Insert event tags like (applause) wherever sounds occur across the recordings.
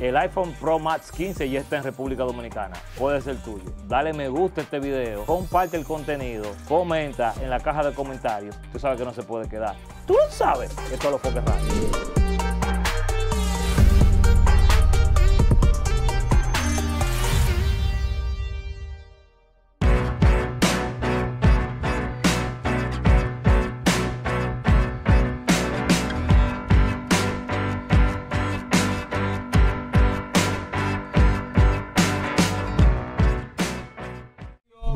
El iPhone Pro Max 15 ya está en República Dominicana. Puede ser tuyo. Dale me gusta a este video, comparte el contenido, comenta en la caja de comentarios. Tú sabes que no se puede quedar. Tú sabes. Esto es lo que Radio.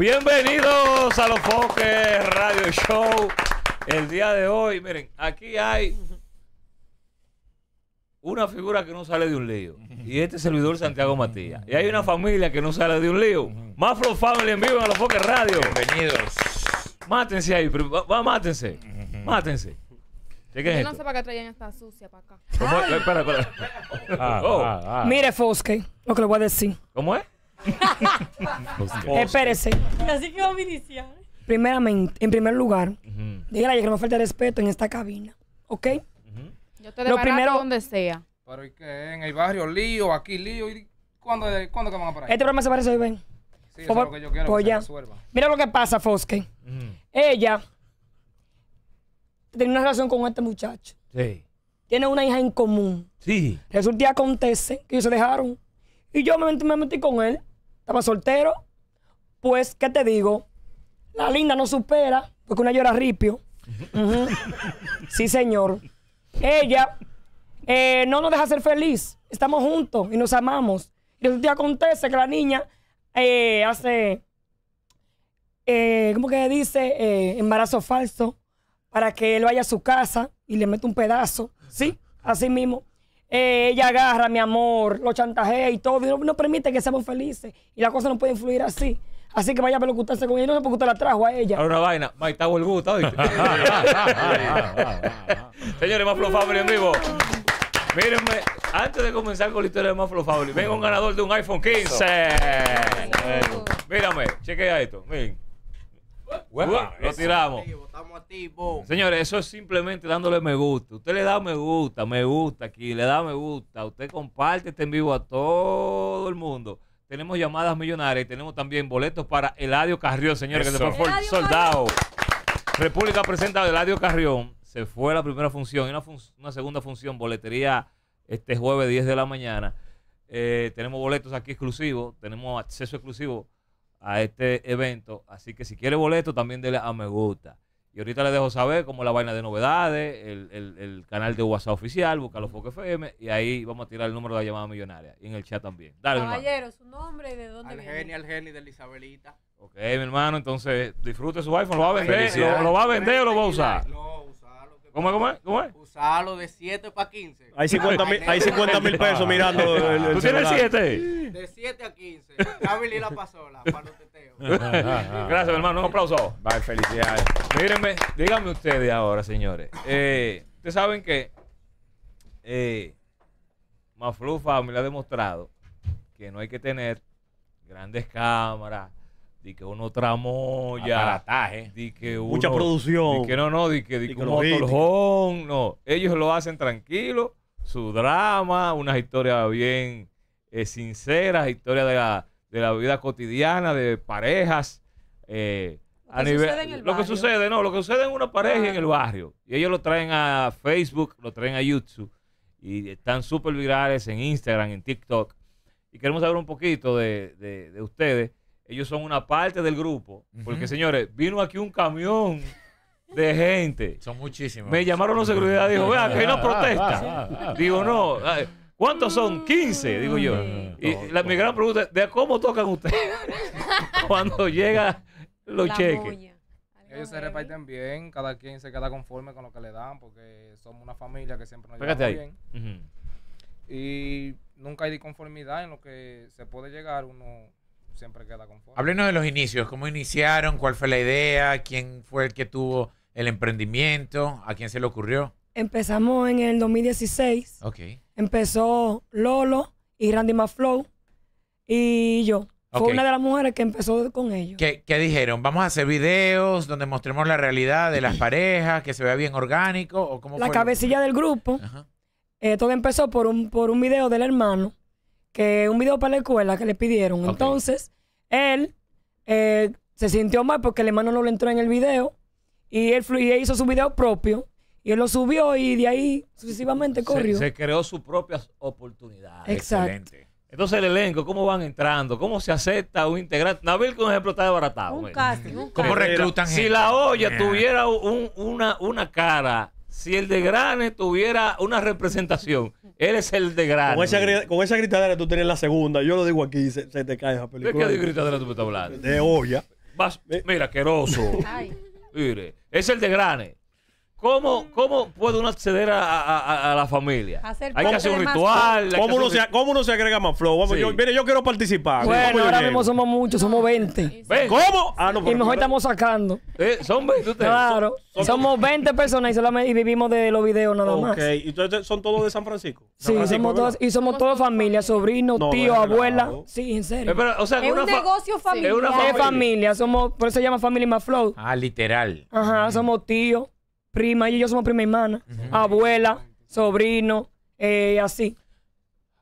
Bienvenidos a Los Foques Radio Show. El día de hoy, miren, aquí hay una figura que no sale de un lío. Y este es servidor Santiago Matías. Y hay una familia que no sale de un lío. Mafro Family en vivo en Los Foques Radio. Bienvenidos. Mátense ahí, mátense. Mátense. Yo no sé para qué traían esta sucia para acá. Espera, espera. Ah, oh. ah, ah. Mire, Fosque, lo que le voy a decir. ¿Cómo es? (laughs) Eh, espérese. Así que vamos a iniciar. Primeramente, en primer lugar, a que no me falta respeto en esta cabina. ¿Ok? Yo te Lo primero- donde sea. Pero ¿y qué? En el barrio lío, aquí lío. cuándo, te eh, van a parar? Este problema se parece hoy, ven. sí, eso es lo que yo quiero, pues Mira lo que pasa, Fosque. Ella tiene una relación con este muchacho. Sí. Tiene una hija en común. Sí. Resulta y acontece que ellos se dejaron. Y yo me metí con él estaba soltero. Pues, ¿qué te digo? La linda no supera, porque una llora ripio. Sí, señor. Ella eh, no nos deja ser feliz. Estamos juntos y nos amamos. Y eso te acontece que la niña eh, hace, eh, ¿cómo que dice? embarazo falso para que él vaya a su casa y le mete un pedazo. ¿Sí? Así mismo ella agarra, mi amor, lo chantajea y todo, no, permite que seamos felices. Y la cosa no puede influir así. Así que vaya a preocuparse con ella, no sé por qué usted la trajo a ella. Ahora una vaina, está el gusto. (laughs) Señores, más Family en vivo. Mírenme, antes de comenzar con la historia de Maflo Family, vengo un ganador de un iPhone 15. Mírame, chequea esto lo tiramos. Señores, eso es simplemente dándole me gusta. Usted le da me gusta, me gusta aquí, le da me gusta. Usted comparte este en vivo a todo el mundo. Tenemos llamadas millonarias y tenemos también boletos para Eladio Carrión, señores, que se fue soldado. República presenta a Eladio Carrión. Se fue la primera función y una, segunda función, boletería este jueves 10 de la mañana. Eh, tenemos boletos aquí exclusivos, tenemos acceso exclusivo a este evento. Así que si quiere boleto, también dele a me gusta. Y ahorita le dejo saber como la vaina de novedades, el, el, el canal de WhatsApp oficial, busca los focos FM, y ahí vamos a tirar el número de la llamada millonaria. Y en el chat también. Dale, Caballero, su nombre y de dónde viene. Genio, de la Isabelita. Ok, mi hermano, entonces disfrute su iPhone, lo va a vender, lo, va a vender o lo va a usar. ¿Cómo es? ¿Cómo es? ¿Cómo es? Usalo de 7 para 15. Hay 50 mil, pesos mirando. El, ¿Tú tienes 7? De 7 a 15. Camila la pasola para los teteos. (laughs) Gracias, hermano. Un aplauso. Bye, felicidades. Mírenme, díganme ustedes ahora, señores. Eh, ustedes saben que eh, Maflu Family ha demostrado que no hay que tener grandes cámaras di que uno tramoya, di que mucha producción, di que no, no, di que, un motorjón, no, ellos lo hacen tranquilo, su drama, unas historias bien eh, sinceras, historias de la, de la vida cotidiana, de parejas, eh, a nivel, lo que sucede, no, lo que sucede en una pareja en el ah. barrio. Y ellos lo traen a Facebook, lo traen a YouTube y están súper virales en Instagram, en TikTok. Y queremos saber un poquito de, de ustedes ellos son una parte del grupo. Porque, señores, vino aquí un camión de gente. (laughs) Son muchísimos. Me llamaron los seguridad y dijo, vea, que hay (laughs) ah, una ah, protesta. Ah, digo, no. ¿Cuántos son? 15, digo yo. Y la, mi gran pregunta es, ¿de cómo tocan ustedes (laughs) cuando llega los cheques? Ellos se reparten bien, cada quien se queda conforme con lo que le dan, porque somos una familia que siempre nos llevamos bien. Y nunca hay disconformidad en lo que se puede llegar uno siempre queda Háblenos de los inicios, cómo iniciaron, cuál fue la idea, quién fue el que tuvo el emprendimiento, a quién se le ocurrió. Empezamos en el 2016. Ok. Empezó Lolo y Randy Maflow y yo. Fue una de las mujeres que empezó con ellos. ¿Qué, dijeron? ¿Vamos a hacer videos donde mostremos la realidad de las parejas, que se vea bien orgánico? ¿O cómo la cabecilla del grupo. Eh, todo empezó por un, por un video del hermano que un video para la escuela que le pidieron. Entonces, él eh, se sintió mal porque el hermano no le entró en el video y él, fluye hizo su video propio. Y él lo subió y de ahí sucesivamente corrió. Se, creó su propia oportunidad. Excelente. Entonces el elenco, ¿cómo van entrando? ¿Cómo se acepta un integrante? Nabil, por ejemplo, está desbaratado. Un ¿eh? casting. ¿Cómo reclutan Si la olla tuviera un, una, una cara si el de Granes tuviera una representación. (laughs) eres es el de Granes. Con esa, gritadera tú tienes la segunda. Yo lo digo aquí se, te cae esa película. ¿De qué gritadera tú me estás hablando? De olla. mira, queroso. Mire, es el de Grane. ¿Cómo, ¿Cómo puede uno acceder a, a, la familia? hay que hacer un ritual. ¿Cómo uno, Se, ¿Cómo uno, se, agrega más flow? mire, yo quiero participar. Bueno, ahora mismo somos muchos, somos 20. ¿Cómo? Ah, y mejor estamos sacando. Eh, ¿Son 20 ustedes? Claro. somos 20 personas y, vivimos de los videos nada más. Ok, ¿y ustedes son todos de San Francisco? sí, somos todos, y somos todos familia, sobrinos, tíos, abuelas. Sí, en serio. Eh, es un negocio familiar. Es una familia. familia. Somos, por eso se llama Family Más Flow. Ah, literal. Ajá, somos tíos prima, y yo somos prima hermana, abuela, sobrino, eh, así.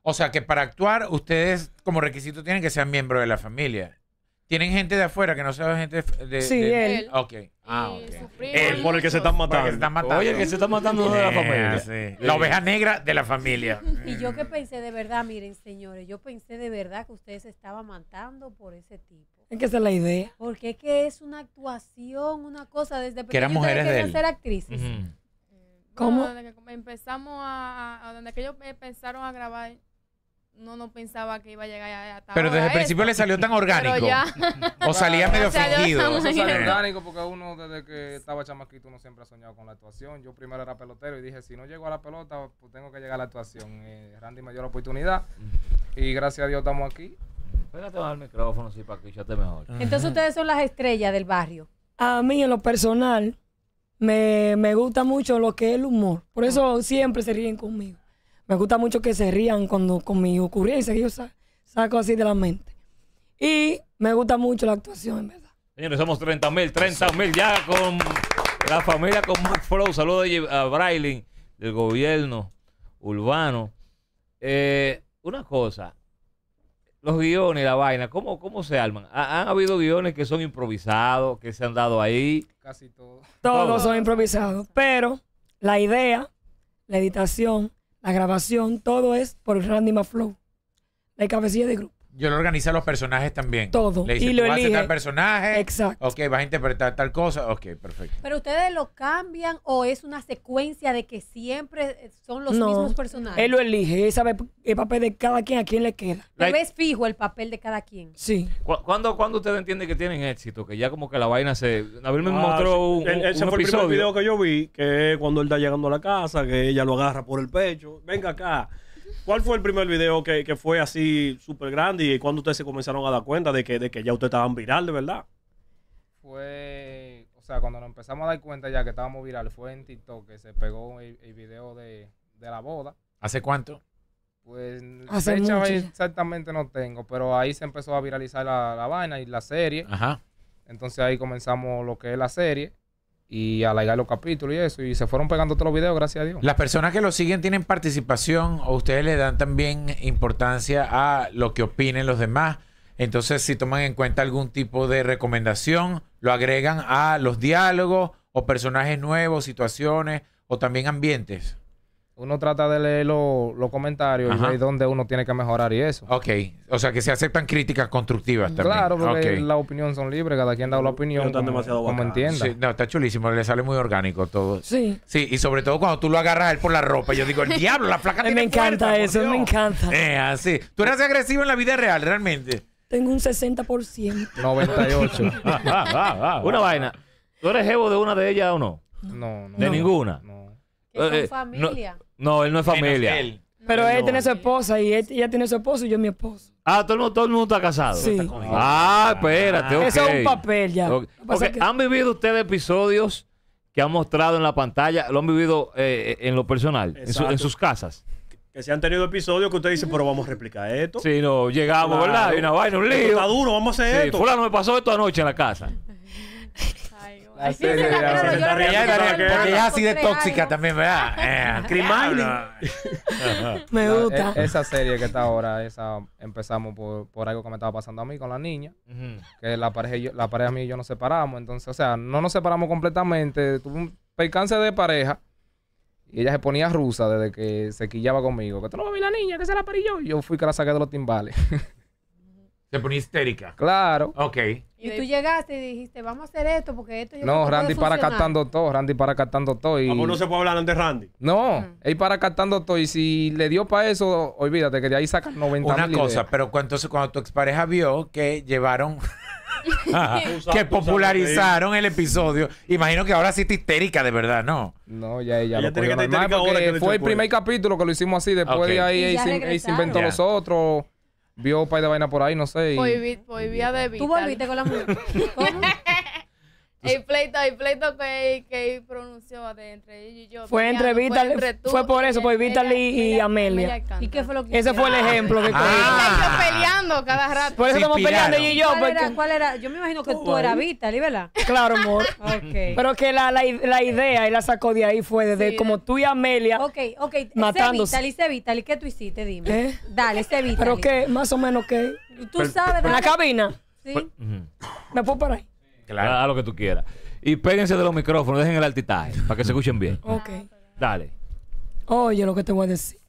O sea que para actuar, ustedes como requisito tienen que ser miembros de la familia. Tienen gente de afuera que no sea gente de. sí, él. Ok. Ah, ok. Eh, eh, él por el que se están matando. Oye, que se están matando de la familia. Ah, la oveja negra de la familia. (laughs) y yo que pensé de verdad, miren, señores, yo pensé de verdad que ustedes se estaban matando por ese tipo. Es que es la idea. Porque es que es una actuación, una cosa desde que eran mujeres de él. ser actrices. Eh, ¿Cómo? empezamos a, donde ellos pensaron a grabar, no no pensaba que iba a llegar a, Pero desde el principio le salió tan orgánico. o salía (laughs) medio fingido. Eh. orgánico porque uno desde que estaba chamaquito uno siempre ha soñado con la actuación. Yo primero era pelotero y dije, si no llego a la pelota, pues tengo que llegar a la actuación. Eh, Randy me dio la oportunidad y gracias a Dios estamos aquí. Espérate micrófono, sí, para mejor. Entonces ustedes son las estrellas del barrio. A mí, en lo personal, me, gusta mucho lo que es el humor. Por eso siempre se ríen conmigo. Me gusta mucho que se rían cuando, con mi ocurrencia que yo saco así de la mente. Y me gusta mucho la actuación, en verdad. Señores, somos 30 mil, 30 mil ya con la familia con Fro. Saludos a Brailing del gobierno urbano. Eh, una cosa, los guiones, la vaina, ¿cómo, cómo se arman? han habido guiones que son improvisados, que se han dado ahí. Casi todos. Todos son improvisados, pero la idea, la editación, la grabación, todo es por Randy Maflow, la cabecilla de grupo yo lo organizo a los personajes también. Todo. Le dice, y lo vas a tal personaje. Exacto. Ok, vas a interpretar tal cosa. Ok, perfecto. Pero ustedes lo cambian o es una secuencia de que siempre son los mismos personajes. Él lo elige, él sabe el papel de cada quien a quién le queda. Pero ves fijo el papel de cada quien. Sí. ¿Cuándo, cuando ustedes entienden que tienen éxito? Que ya como que la vaina se. Nabil me ah, mostró un, Ese fue el primer video que yo vi, que es cuando él está llegando a la casa, que ella lo agarra por el pecho. Venga acá. ¿Cuál fue el primer video que, fue así súper grande y cuándo ustedes se comenzaron a dar cuenta de que, que ya ustedes estaban viral, de verdad? Fue, o sea, cuando nos empezamos a dar cuenta ya que estábamos viral, fue en TikTok que se pegó el, video de, la boda. ¿Hace cuánto? Pues Hace exactamente no tengo, pero ahí se empezó a viralizar la, la vaina y la serie. Ajá. Entonces ahí comenzamos lo que es la serie y de los capítulos y eso. Y se fueron pegando todos los videos, gracias a Dios. ¿Las personas que lo siguen tienen participación o ustedes le dan también importancia a lo que opinen los demás? Entonces, si toman en cuenta algún tipo de recomendación, lo agregan a los diálogos o personajes nuevos, situaciones o también ambientes uno trata de leer los comentarios y ver dónde uno tiene que mejorar y eso. Ok, o sea que se aceptan críticas constructivas también. Claro, porque la opinión son libres, cada quien da la opinión no como, demasiado como no, está chulísimo, le sale muy orgánico todo. Sí. Sí, y sobre todo cuando tú lo agarras a él por la ropa, yo digo, el (laughs) diablo, la flaca tiene Me encanta eso, me encanta. Eh, así. Tú eres agresivo en la vida real, realmente. Tengo un 60%. 98%. (laughs) (laughs) una vaina. ¿Tú eres jevo de una de ellas o no? No, no. ¿De ninguna? No. son eh, eh, familia. No, él no es familia. Pero él, tiene su esposa y ella tiene su esposo y yo mi esposo. Ah, todo el mundo, todo el mundo está casado. Sí. Ah, espérate, Eso es un papel ya. ¿Han vivido ustedes episodios que han mostrado en la pantalla? ¿Lo han vivido eh, eh, en lo personal? En, sus casas. Que se han tenido episodios que usted dice, pero vamos a replicar esto. Sí, no, llegamos, ¿verdad? Hay una vaina, un lío. está duro, vamos a hacer esto. no me pasó esto anoche en la casa. (laughs) Así Porque ella es así de tóxica también, ¿verdad? Eh, (laughs) (laughs) me e gusta. Esa serie que está ahora, esa empezamos por, algo que me estaba pasando a mí con la niña. Que la pareja, la pareja mía y yo nos separamos. Entonces, o sea, no nos separamos completamente. Tuve un percance de pareja. Y ella se ponía rusa desde que se quillaba conmigo. Que tú no vas la niña, que se la yo yo yo fui que la saqué de los timbales. (laughs) Te ponía histérica. Claro. Ok. Y tú llegaste y dijiste, vamos a hacer esto porque esto yo No, Randy para captando todo, Randy para captando todo. no se puede hablar de Randy. No, él para captando todo. Y si le dio para eso, olvídate que de ahí sacan 90 Una cosa, pero entonces cuando tu expareja vio que llevaron... (laughs) (laughs) que popularizaron el episodio. Imagino que ahora sí está histérica de verdad, ¿no? No, ya ella, lo porque fue el primer capítulo que lo hicimos así. Después de ahí se, inventó los otros vio un de vaina por ahí, no sé. Y... Tú volviste con la mujer. El pleito, el pleito que, pronunció de entre él y yo. Fue entre Vital fue, por eso, por Vitaly y, Amelia. ¿Y qué fue lo que Ese fue el ejemplo que cogí. Ah. peleando cada rato. Por eso estamos peleando ella y yo. ¿Cuál, era, ¿Cuál, era, Yo me imagino que tú, eras Vitaly, ¿verdad? Claro, amor. (laughs) okay. Pero que la, la, la, idea, él la sacó de ahí, fue desde como tú y Amelia Ok, ok. Matándose. Vitaly, sé Vitaly, ¿qué tú hiciste? Dime. ¿Eh? Dale, sé Vitaly. Pero que, más o menos que... Tú sabes. ¿En la cabina? Sí. Me puedo para ahí. Claro. Haz lo que tú quieras. Y péguense de los micrófonos, dejen el altitaje para que se escuchen bien. (laughs) Ok. Dale. Oye, lo que te voy a decir.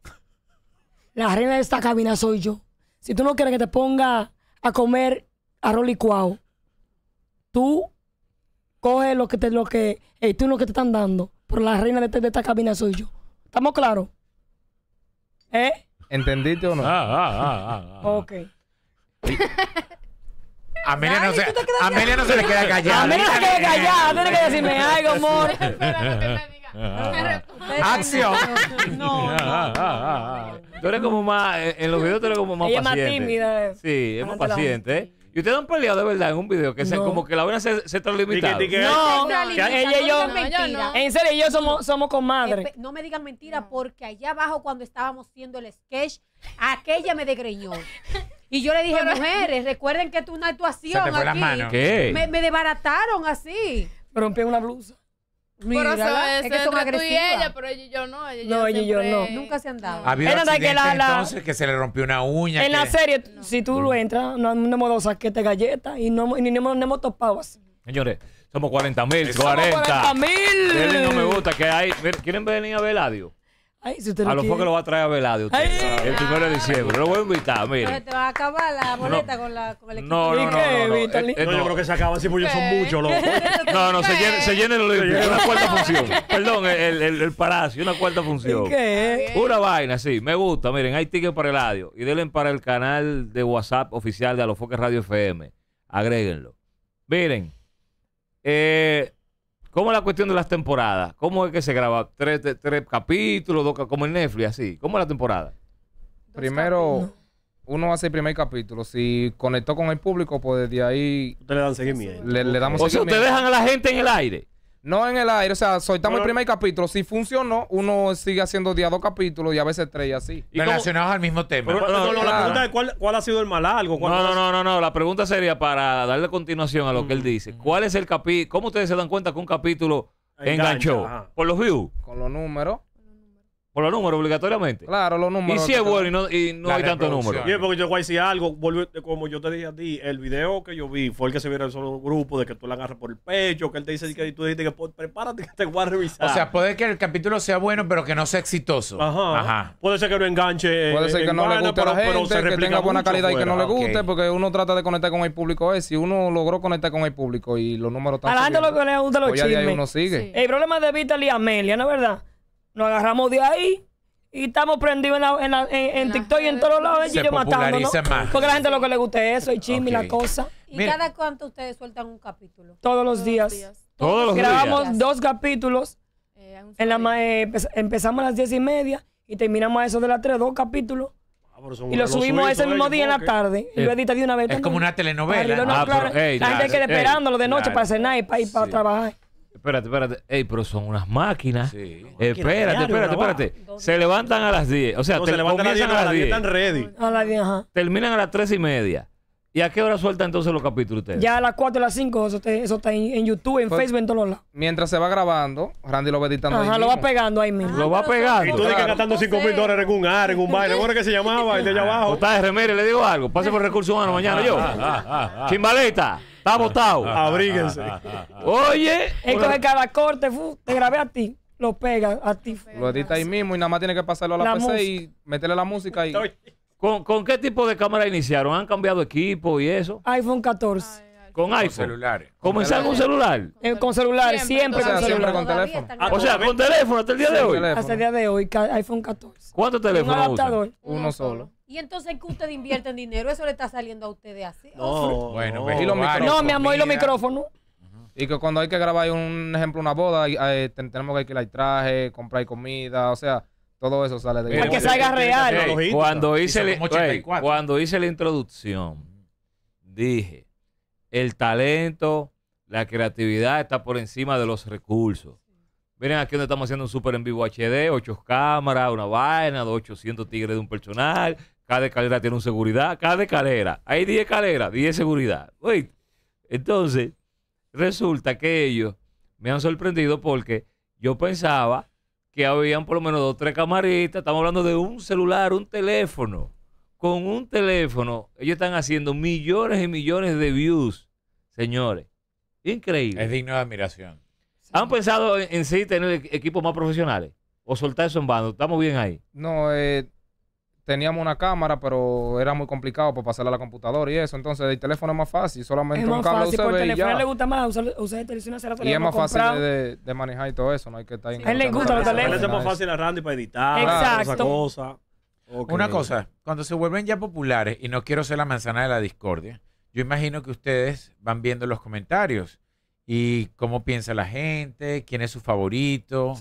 La reina de esta cabina soy yo. Si tú no quieres que te ponga a comer arroz licuado, tú Coges lo que te, lo que, tú lo que te están dando. Pero la reina este, de, esta cabina soy yo. ¿Estamos claros? ¿Eh? ¿Entendiste o no? Ah, ah, ah, ah, ah. Ok. Amelia no, se, Amelia no se le queda callada. Amelia no se queda callada. Tiene que decirme algo, amor. Acción. No, no, (laughs) Tú eres como más, eh, en los videos tú eres como más Ella paciente. más tímida. Eh. Sí, es más paciente. Eh. Y ustedes han peleado de verdad en un video que no. como que la buena se, se traslimitaba. No, no, ella y yo. en serio, y yo somos, somos comadres. No me digan mentira porque allá abajo cuando estábamos haciendo el sketch, aquella me degreñó. Y yo le dije, mujeres, recuerden que es una actuación Se te aquí. ¿Qué? Me, desbarataron así. Rompí una blusa. Mira, es que son agresivas. Tú pero ella y yo no. Ella, no, ella y yo no. Nunca se han dado. Ha habido que entonces que se le rompió una uña. En la serie, si tú lo entras, no, hemos dado saquete galletas y no, ni, hemos topado así. Señores, somos 40 mil. 40 mil. No me gusta que hay. ¿Quieren venir a ver el adiós? Ay, a lo mejor que lo va a traer a Velade usted. el primero de diciembre. Lo voy a invitar, miren. te va a acabar la boleta con, la, con el equipo. No, no, no. Eh, no, no. yo creo que se acaba así porque son muchos, los. No, no, se llena, se llena el Una cuarta función. Perdón, el, el, Palacio, una cuarta función. ¿Qué? Una vaina, sí. Me gusta. Miren, hay tickets para el radio. Y denle para el canal de WhatsApp oficial de Alofoque Radio FM. Agréguenlo. Miren. Eh, ¿Cómo es la cuestión de las temporadas? ¿Cómo es que se graba? ¿Tres, tres, capítulos? Dos, como en Netflix, así. ¿Cómo es la temporada? Primero, uno hace el primer capítulo. Si conectó con el público, pues de ahí. Ustedes le dan seguimiento. o sea, ustedes dejan a la gente en el aire. No en el aire, o sea, soltamos el primer capítulo. Si funcionó, uno sigue haciendo día dos capítulos y a veces tres así. Relacionados al mismo tema. no, la pregunta es cuál, cuál ha sido el mal largo. No, no, no, no, La pregunta sería para darle continuación a lo que él mm. dice. ¿Cuál es el capítulo? ¿Cómo ustedes se dan cuenta que un capítulo enganchó? ¿Con Por los views. Con los números. Por los números, obligatoriamente. Claro, los números. Y si es bueno y no, y no hay tanto número. porque yo voy a decir algo, como yo te dije a ti, el video que yo vi fue el que se vio en solo grupo, de que tú la agarras por el pecho, que él te dice que tú dijiste que pues, prepárate que te voy a revisar. O sea, puede que el capítulo sea bueno, pero que no sea exitoso. Ajá. Ajá. Puede ser que no enganche. Eh, puede ser que no le guste a la gente, que tenga buena calidad y que no le guste, porque uno trata de conectar con el público ese. Eh, si uno logró conectar con el público y los números están A la gente lo que le gusta los pues chismes. El problema de Vital y Amelia, ¿no es verdad? Nos agarramos de ahí y estamos prendidos en, en, en, TikTok y en todos lados. y Porque la gente lo que le gusta es eso, el chisme y la cosa. ¿Y cada cuánto ustedes sueltan un capítulo? Todos los días. Todos los Grabamos dos capítulos. Eh, en la, eh, empezamos a las diez y media y terminamos eso de las tres, dos capítulos. Ah, y lo subimos ese mismo día en la tarde. Y lo eh, edita de una vez. Es como una telenovela. Ah, la gente queda esperándolo de noche para cenar y para ir para trabajar. Espérate, espérate. Ey, pero son unas máquinas. Sí. Eh, espérate, espérate, espérate. Se levantan a las 10. O sea, te se levantan a las 10, a las 10 están ready. A las 10, ajá. Terminan a las 3 y media. ¿Y a qué hora sueltan entonces los capítulos ustedes? Ya a las 4 a las 5, eso, está en, YouTube, en pues, Facebook, en todos los lados. Mientras se va grabando, Randy lo va editando. Ajá, lo va pegando ahí mismo. Lo va ah, pegando Y tú digas dices que gastando 5 mil dólares en un ar, en un baile. ¿Cómo era que se llamaba? y de allá abajo. Está de le digo algo. Pase por recursos humanos mañana yo. Ah, ah, Chimbaleta. Está botado. (laughs) Abríguense. Oye. Él cada corte, fu, te grabé a ti. Lo pega a ti. Lo edita ahí mismo y nada más tiene que pasarlo a la, PC y meterle la música ahí. ¿Con, qué tipo de cámara iniciaron? ¿Han cambiado equipo y eso? iPhone 14. Con, iPhone. ¿Cómo ¿Comenzar con celular? Eh, con celular, siempre, con celular. teléfono. o sea, con teléfono hasta el día de hoy. Hasta el día de hoy, iPhone 14. ¿Cuántos teléfonos Uno solo. Y entonces, ¿qué ustedes invierten dinero? Eso le está saliendo a ustedes así. No, bueno, pues, y los No, mi amor, y los micrófonos. Y que cuando hay que grabar, un ejemplo, una boda, este, tenemos que alquilar traje, comprar comida, o sea, todo eso sale de Para que salga real. cuando hice la introducción, dije el talento, la creatividad está por encima de los recursos. Miren aquí donde estamos haciendo un super en vivo HD, ocho cámaras, una vaina, 800 tigres de un personal, cada escalera tiene un seguridad, cada escalera, hay 10 escaleras, 10 seguridad. Entonces, resulta que ellos me han sorprendido porque yo pensaba que habían por lo menos dos o tres camaritas, estamos hablando de un celular, un teléfono. Con un teléfono, ellos están haciendo millones y millones de views Señores, increíble. Es digno de admiración. ¿Han pensado en, sí tener e-, equipos más profesionales? ¿O soltar eso en bando? ¿Estamos bien ahí? No, eh, teníamos una cámara, pero era muy complicado para pasarla a la computadora y eso. Entonces, el teléfono es más fácil, solamente es más un fácil, teléfono le gusta más Y es más fácil de, manejar y todo eso, no hay que estar... A él le gusta los teléfonos. Es más fácil arrancar y para editar, Exacto. Una cosa, cuando se vuelven ya populares, y no quiero ser la manzana de la discordia, yo imagino que ustedes van viendo los comentarios y cómo piensa la gente, quién es su favorito,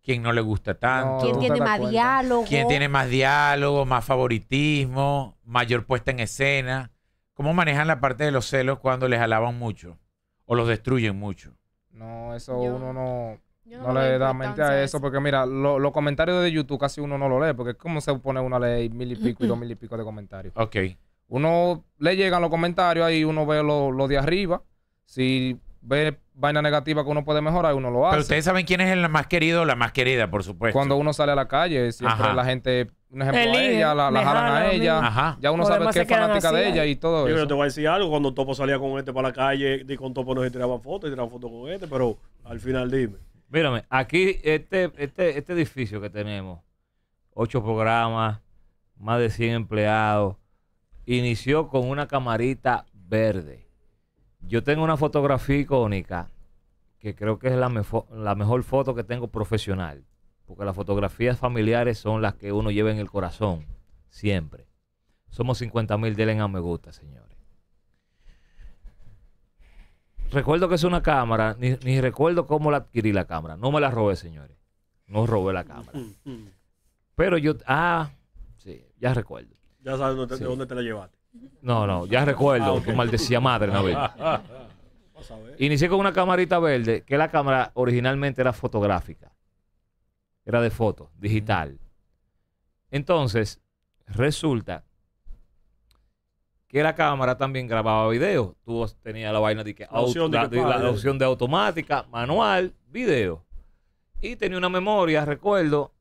quién no le gusta tanto. ¿Quién tiene más diálogo? ¿Quién tiene más diálogo, más favoritismo, mayor puesta en escena? ¿Cómo manejan la parte de los celos cuando les alaban mucho o los destruyen mucho? No, eso uno no, le da mente a eso, porque mira, los comentarios de YouTube casi uno no lo lee, porque ¿cómo se supone uno a leer mil y pico y (laughs) dos mil y pico de comentarios? Ok. Uno le llegan los comentarios ahí, uno ve lo, de arriba. Si ve vaina negativa que uno puede mejorar, uno lo hace. Pero ustedes saben quién es el más querido la más querida, por supuesto. Cuando uno sale a la calle, siempre la gente, un ejemplo, ella, la, jalan a ella. Ya uno sabe que es fanática de ella y todo eso. Yo te voy a decir algo, cuando Topo salía con este para la calle, y con Topo no se fotos, y fotos con este, pero al final dime. Mírame, aquí este, este, este edificio que tenemos, ocho programas, más de 100 empleados, inició con una camarita verde. Yo tengo una fotografía icónica que creo que es la, mejor foto que tengo profesional, porque las fotografías familiares son las que uno lleva en el corazón, siempre. Somos 50 mil, denle a me gusta, señores. Recuerdo que es una cámara, ni, ni recuerdo cómo la adquirí la cámara. No me la robé, señores. No robé la cámara. (laughs) Pero yo, ah, sí, ya recuerdo. Ya sabes dónde, dónde te la llevaste. No, no, ya recuerdo, que ah, maldecía madre, vez. (laughs) Inicié con una camarita verde, que la cámara originalmente era fotográfica. Era de foto, digital. Entonces, resulta que la cámara también grababa video. Tú tenías la vaina de que, la, opción de automática, manual, video. Y tenía una memoria, recuerdo,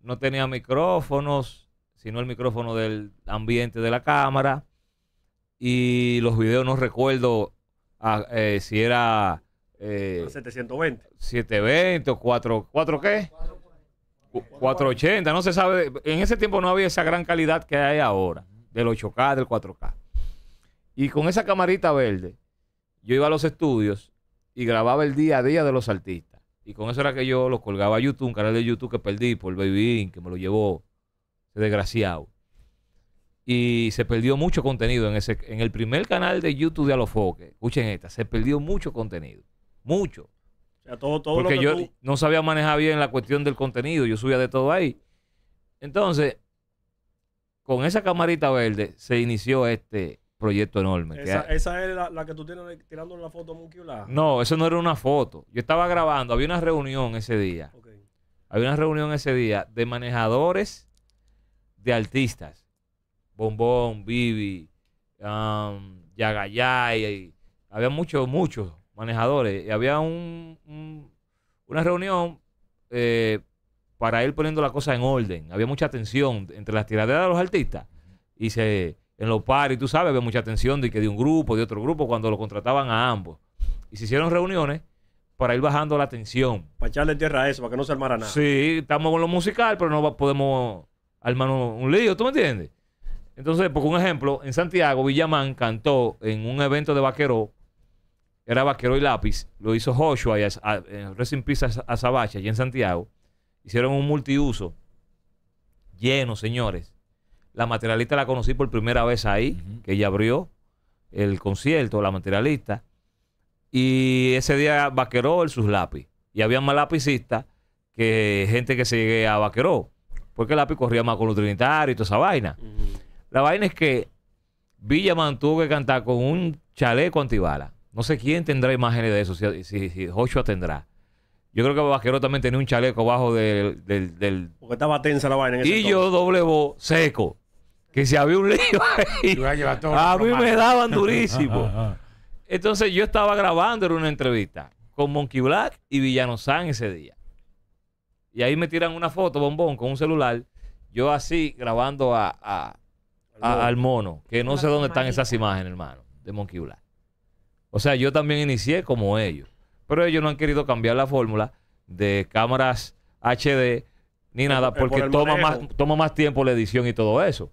no tenía micrófonos, sino el micrófono del ambiente de la cámara. Y los videos no recuerdo ah, eh, si era... 720. Eh, 720 ah, o 4, 4 qué? 480, no se sabe. En ese tiempo no había esa gran calidad que hay ahora, del 8K, del 4K. Y con esa camarita verde, yo iba a los estudios y grababa el día a día de los artistas. Y con eso era que yo los colgaba a YouTube, un canal de YouTube que perdí por Baby que me lo llevó desgraciado. Y se perdió mucho contenido en, ese, en el primer canal de YouTube de Alofoque. Escuchen esta, se perdió mucho contenido. Mucho. todo, Porque yo no sabía manejar bien la cuestión del contenido, yo subía de todo ahí. Entonces, con esa camarita verde se inició este proyecto enorme. Esa, es la, que tú tienes tirando la foto a No, eso no era una foto. Yo estaba grabando, había una reunión ese día. Había una reunión ese día de manejadores de artistas. Bombón, Bibi, um, Yagayay. Había muchos, muchos manejadores. Y había un, una reunión eh, para ir poniendo la cosa en orden. Había mucha tensión entre las tiraderas de los artistas. Y se, en los pares, tú sabes, había mucha tensión de que de un grupo, de otro grupo, cuando lo contrataban a ambos. Y se hicieron reuniones para ir bajando la tensión. Para echarle tierra a eso, para que no se armara nada. Sí, estamos con lo musical, pero no podemos al mano un lío, ¿tú me entiendes? Entonces, por un ejemplo, en Santiago, Villamán cantó en un evento de vaquero, era vaquero y lápiz, lo hizo Joshua y a, a, en allí en Santiago. Hicieron un multiuso lleno, señores. La materialista la conocí por primera vez ahí, que ella abrió el concierto, la materialista. Y ese día vaqueró el sus lápiz. Y había más lapicistas que gente que se llegue a vaqueró porque el API corría más con los trinitarios y toda esa vaina. La vaina es que Villaman tuvo que cantar con un chaleco antibala. No sé quién tendrá imágenes de eso, si, Joshua tendrá. Yo creo que Vaquero también tenía un chaleco bajo del, Porque estaba tensa la vaina. En ese y yo doble seco. Que si había un lío ahí, a, a mí me daban durísimo. (laughs) Entonces yo estaba grabando en una entrevista con Monkey Black y Villano San ese día. Y ahí me tiran una foto, bombón, con un celular. Yo así grabando a, al mono, que no sé dónde están esas imágenes, hermano, de Monkey O sea, yo también inicié como ellos. Pero ellos no han querido cambiar la fórmula de cámaras HD ni eh, nada, eh, porque toma, más, toma más tiempo la edición y todo eso.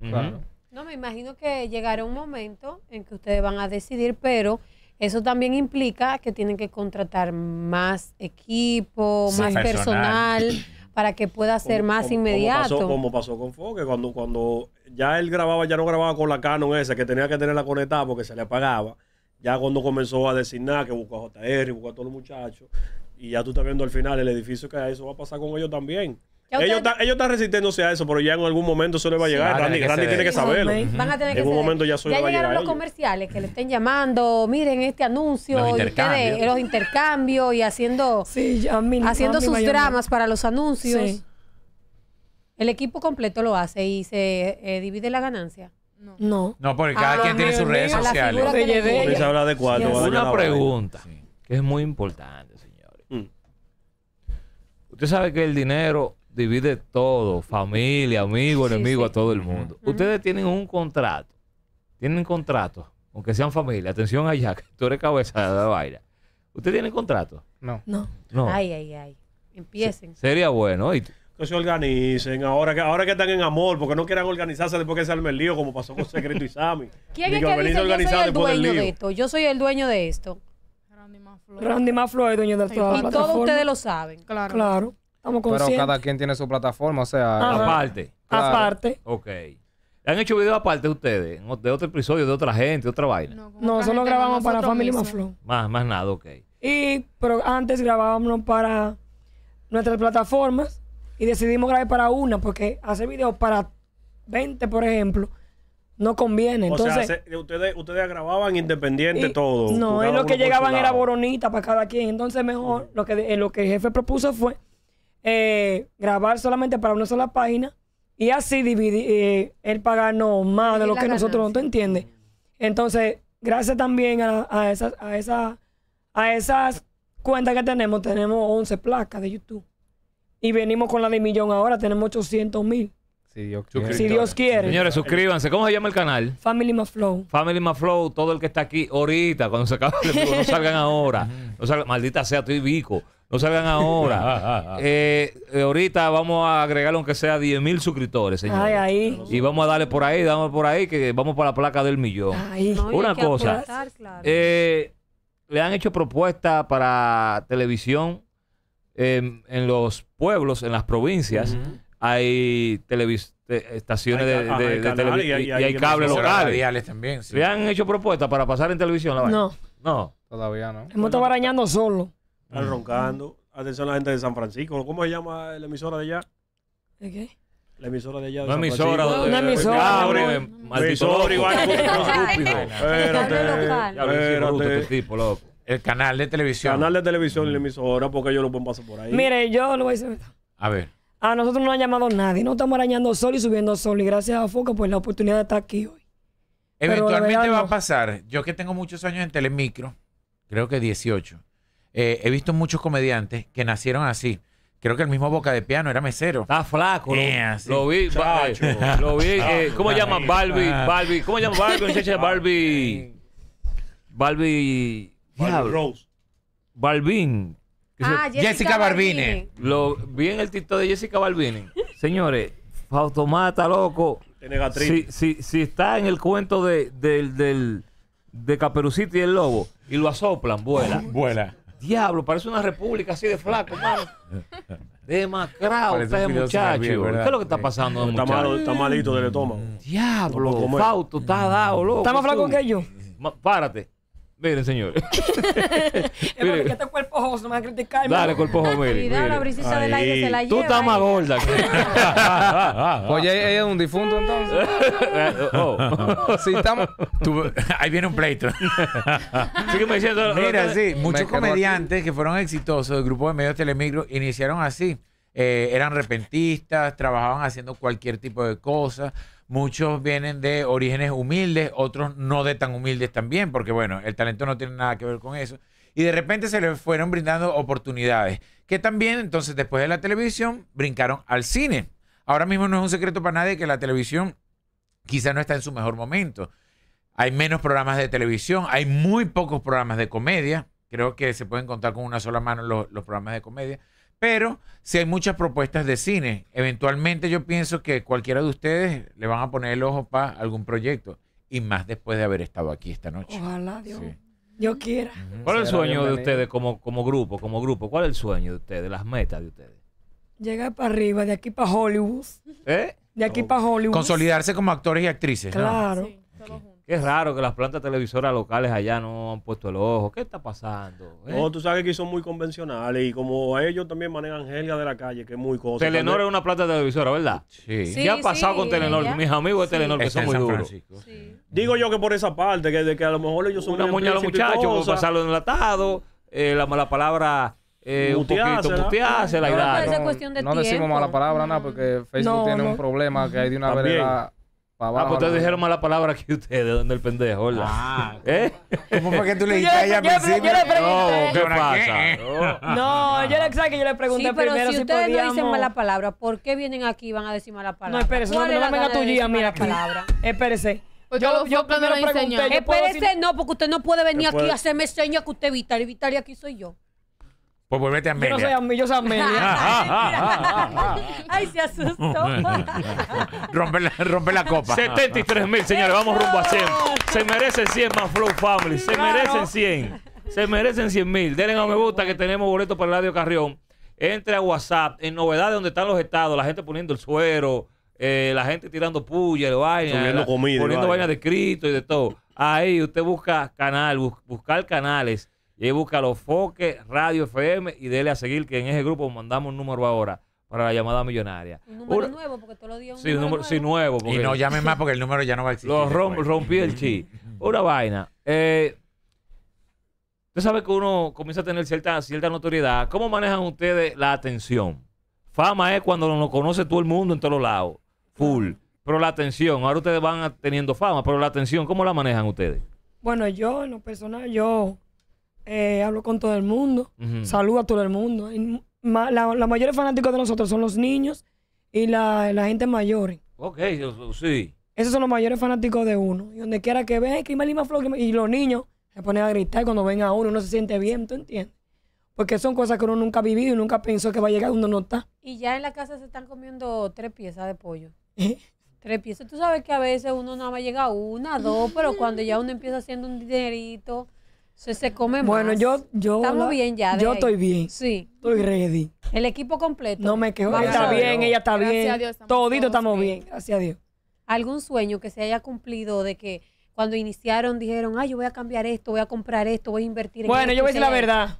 No, me imagino que llegará un momento en que ustedes van a decidir, pero eso también implica que tienen que contratar más equipo, más personal. (clears throat) para que pueda ser más inmediato. Como pasó, como pasó, con Foque, cuando, cuando ya él grababa, ya no grababa con la Canon esa, que tenía que tenerla conectada porque se le apagaba. Ya cuando comenzó a designar que buscó a JR, buscó a todos los muchachos, y ya tú estás viendo al final el edificio que a eso va a pasar con ellos también. Ellos, están, ellos están resistiéndose a eso, pero ya en algún momento eso le va a llegar. Randy, tiene que saberlo. Van a tener que en algún momento ya eso a llegar. llegaron los comerciales que le estén llamando, miren este anuncio, los intercambios, y, los intercambios y haciendo, haciendo sus dramas para los anuncios. El equipo completo lo hace y se eh, divide la ganancia. No. No, porque cada ah, quien tiene sus redes sociales. habla de cuatro. Una pregunta que es muy importante, señores. Mm. Usted sabe que el dinero divide todo, familia, amigo, enemigo, a todo el mundo. Ustedes tienen un contrato, tienen contrato, aunque sean familia. Atención allá, (laughs) que tú eres cabeza de la vaina. ¿Ustedes tienen contrato? No. No. no. Ay, ay, ay. Empiecen. sería bueno. Y que se organicen ahora que ahora que están en amor, porque no quieran organizarse después que se arme el lío, como pasó con Secreto y Sammy. (laughs) ¿Quién es que, yo soy el dueño de esto? Yo soy el dueño de esto. Randy Maflo. Randy Maflo dueño de toda Y todos ustedes lo saben. Claro. Claro. Pero cada quien tiene su plataforma, o sea. Eh, aparte. Aparte. Ok. ¿Han hecho videos aparte ustedes? De otro episodio, de otra gente, de otra vaina. No, solo grabamos para Family Maflow. Más, más nada, ok. Y, pero antes grabábamos para nuestras plataformas y decidimos grabar para una porque hacer videos para 20, por ejemplo, no conviene. Entonces, o sea, ustedes, ustedes grababan independiente todo. No, es lo que llegaban era boronita para cada quien. Entonces, mejor, lo, que, eh, lo que el jefe propuso fue eh, grabar solamente para una sola página y así dividir, el eh, pagarnos más de lo que nosotros no entiende. Entonces, gracias también a, a, esas, a, esas, a esas cuentas que tenemos, tenemos 11 placas de YouTube. Y venimos con la de millón ahora, tenemos 800 mil. Si Dios quiere. Señores, suscríbanse. ¿Cómo se llama el canal? Family Más Flow. Family Más Flow. Todo el que está aquí ahorita, cuando se acabe el (laughs) no salgan ahora. maldita sea, estoy vico no salgan ahora. (laughs) Ah, ah, ah. Eh, eh, ahorita vamos a agregar aunque sea 10 mil suscriptores, señor, Ay, ahí. Y vamos a darle por ahí, damos por ahí, que vamos para la placa del millón. Ay. Una cosa. Eh, le han hecho propuesta para televisión em, en los pueblos, en las provincias. Hay estaciones de, televisión y, hay cables locales. También, Le han hecho propuestas para pasar en televisión No. No. Todavía no. Hemos estado arañando solo. Están roncando. Atención a la gente de San Francisco. ¿Cómo se llama la emisora de allá? ¿De qué? La emisora de allá. una emisora. una emisora. Este El canal de televisión. El Canal de televisión y la emisora, porque ellos lo pueden pasar por ahí. Mire, yo lo voy a decir. A ver. A nosotros no nos ha llamado nadie. No estamos arañando sol y subiendo sol. Y gracias a Foca pues, la oportunidad de estar aquí hoy. Eventualmente va a pasar. Yo que tengo muchos años en Telemicro, creo que 18 eh, he visto muchos comediantes que nacieron así. Creo que el mismo Boca de Piano era mesero. Está flaco. Lo vi, eh, lo vi. Eh, ¿Cómo llama? Barbie? Barbie. Ah. ¿Cómo Barbie? Barbie. Barbie. Barbie Rose. Ah, Jessica, Barbine. Lo vi en el título de Jessica Barbine. Señores, Fautomata, loco. Si, si, está en el cuento de, del, del, de Caperucita y el lobo y lo asoplan, vuela. Vuela. Diablo, parece una república así de flaco, mano. (laughs) Demacrado usted, muchacho. ¿Qué es lo que está pasando, está muchacho? está malito del estómago. Diablo, Fausto, está dado, loco. ¿Está más flaco que yo? párate. Miren, señores. (laughs) Es ¿Qué este cuerpo No me a criticar. Dale, cuerpo joven. miren. del aire se la lleva. Tú estás más gorda. (laughs) Oye, ella es un difunto entonces. (laughs) Oh. estamos... Ahí viene un pleito. Mira, sí. Muchos comediantes que fueron exitosos del grupo de medios Telemicro iniciaron así. Eh, eran repentistas, trabajaban haciendo cualquier tipo de cosas Muchos vienen de orígenes humildes, otros no de tan humildes también, porque bueno, el talento no tiene nada que ver con eso. Y de repente se les fueron brindando oportunidades, que también entonces después de la televisión brincaron al cine. Ahora mismo no es un secreto para nadie que la televisión quizá no está en su mejor momento. Hay menos programas de televisión, hay muy pocos programas de comedia. Creo que se pueden contar con una sola mano los, los programas de comedia. Pero si hay muchas propuestas de cine, eventualmente yo pienso que cualquiera de ustedes le van a poner el ojo para algún proyecto. Y más después de haber estado aquí esta noche. Ojalá, Dios. Yo quiera. ¿Cuál es el sueño de ustedes como, como grupo, como grupo? ¿Cuál es el sueño de ustedes, las metas de ustedes? Llegar para arriba, de aquí para Hollywood. ¿Eh? De aquí para oh. Hollywood. Consolidarse como actores y actrices. Claro. Es raro que las plantas televisoras locales allá no han puesto el ojo. ¿Qué está pasando? Eh? No, tú sabes que son muy convencionales y como ellos también manejan Helga de la calle, que es muy cosa. Telenor es una planta televisora, ¿verdad? Sí. ¿Qué ha pasado con Telenor? Mis amigos de Telenor que son muy duros. Digo yo que por esa parte, que, que a lo mejor ellos son una moña a los muchachos, por pasarlo enlatado, eh, la mala palabra. Eh, un poquito la no, No, no, decimos mala palabra, nada, porque Facebook tiene un problema que hay de una vez ah, pues ustedes dijeron mala palabra que ustedes, donde el pendejo, hola. Ah, (laughs) ¿Eh? ¿Cómo fue que tú le dijiste a ella yo, le pregunté. No, ¿qué pasa? No, yo le, que yo le pregunté primero si ustedes si no dicen mala palabra, ¿por qué vienen aquí y van a decir mala palabra? No, espérese, no, no me venga tu guía, mira. Palabra? Espérese. Pues yo, yo primero pregunté. Espérese, no, porque usted no puede venir aquí a hacerme señas que usted vital. y aquí soy yo. Pues vuelvete a Amelia. Yo no soy Amelia, yo soy Amelia. Ay, se asustó. (laughs) rompe, la, rompe la copa. 73 mil, señores, vamos rumbo a 100. Se merecen 100 más Flow Family. Se merecen 100. Se merecen 100 mil. Denle a me gusta que tenemos boletos para el Radio Carrión. Entre a WhatsApp, en novedades donde están los estados, la gente poniendo el suero, eh, la gente tirando puya, el vaina, poniendo vainas de Cristo y de todo. Ahí usted busca canal, buscar canales y busca los foques, Radio FM y dele a seguir, que en ese grupo mandamos un número ahora para la llamada millonaria. Un número nuevo, porque todos los días un número, nuevo. Sí, nuevo. y no llamen más porque el número ya no va a existir. Lo rompí el chi. (laughs) Una vaina. Eh, usted sabe que uno comienza a tener cierta, cierta notoriedad. ¿Cómo manejan ustedes la atención? Fama es cuando lo conoce todo el mundo en todos lados. Full. Pero la atención, ahora ustedes van teniendo fama, pero la atención, ¿cómo la manejan ustedes? Bueno, yo en lo personal, yo eh, hablo con todo el mundo, saluda a todo el mundo. Los la, mayores fanáticos de nosotros son los niños y la, gente mayor. Ok, sí. Esos son los mayores fanáticos de uno. Y donde quiera que vea que Lima Flor, y los niños se ponen a gritar cuando ven a uno, uno se siente bien, ¿tú entiendes? Porque son cosas que uno nunca ha vivido y nunca pensó que va a llegar uno no está. Y ya en la casa se están comiendo tres piezas de pollo. ¿Eh? Tres piezas. Tú sabes que a veces uno nada más llega a una, dos, pero cuando ya uno empieza haciendo un dinerito, se, come más. Bueno, yo, yo. Estamos bien ya. yo estoy bien. Sí. Estoy ready. El equipo completo. No me quejo. está bien, ella está Gracias bien. A Dios, estamos estamos bien. Gracias a Dios. ¿Algún sueño que se haya cumplido de que cuando iniciaron dijeron, ay, yo voy a cambiar esto, voy a comprar esto, voy a invertir en Bueno, yo voy a decir la verdad.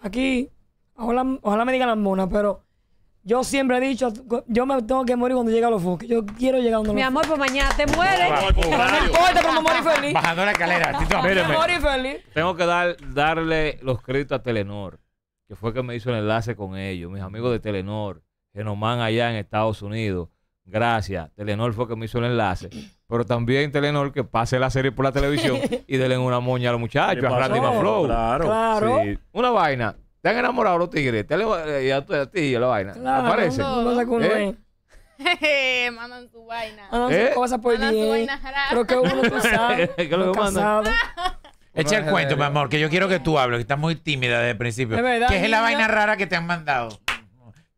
Aquí, ojalá me digan las monas, pero yo siempre he dicho, yo me tengo que morir cuando llega los focos. Yo quiero llegar donde Mi amor, pues mañana te mueres. No importa, pero me feliz. Bajando la escalera. (laughs) Tengo que dar, darle los créditos a Telenor, que fue que me hizo el enlace con ellos. Mis amigos de Telenor, que nos allá en Estados Unidos. Gracias. Telenor fue que me hizo el enlace. Pero también Telenor que pase la serie por la televisión (laughs) y denle una moña a los muchachos, a Randy Maflow. Claro. claro. Una vaina. Te han enamorado los tigres. Te ya eh, y a ti la vaina. aparece no. No, no, no. ¿Eh? Jeje, (laughs) mandan tu vaina. Mandan ¿Eh? a poner por Creo que uno tú (laughs) sabes. ¿Qué lo que (laughs) Echa el cuento, mi amor, que yo quiero que tú hables, que estás muy tímida desde el principio. ¿Qué es la vaina rara que te han mandado?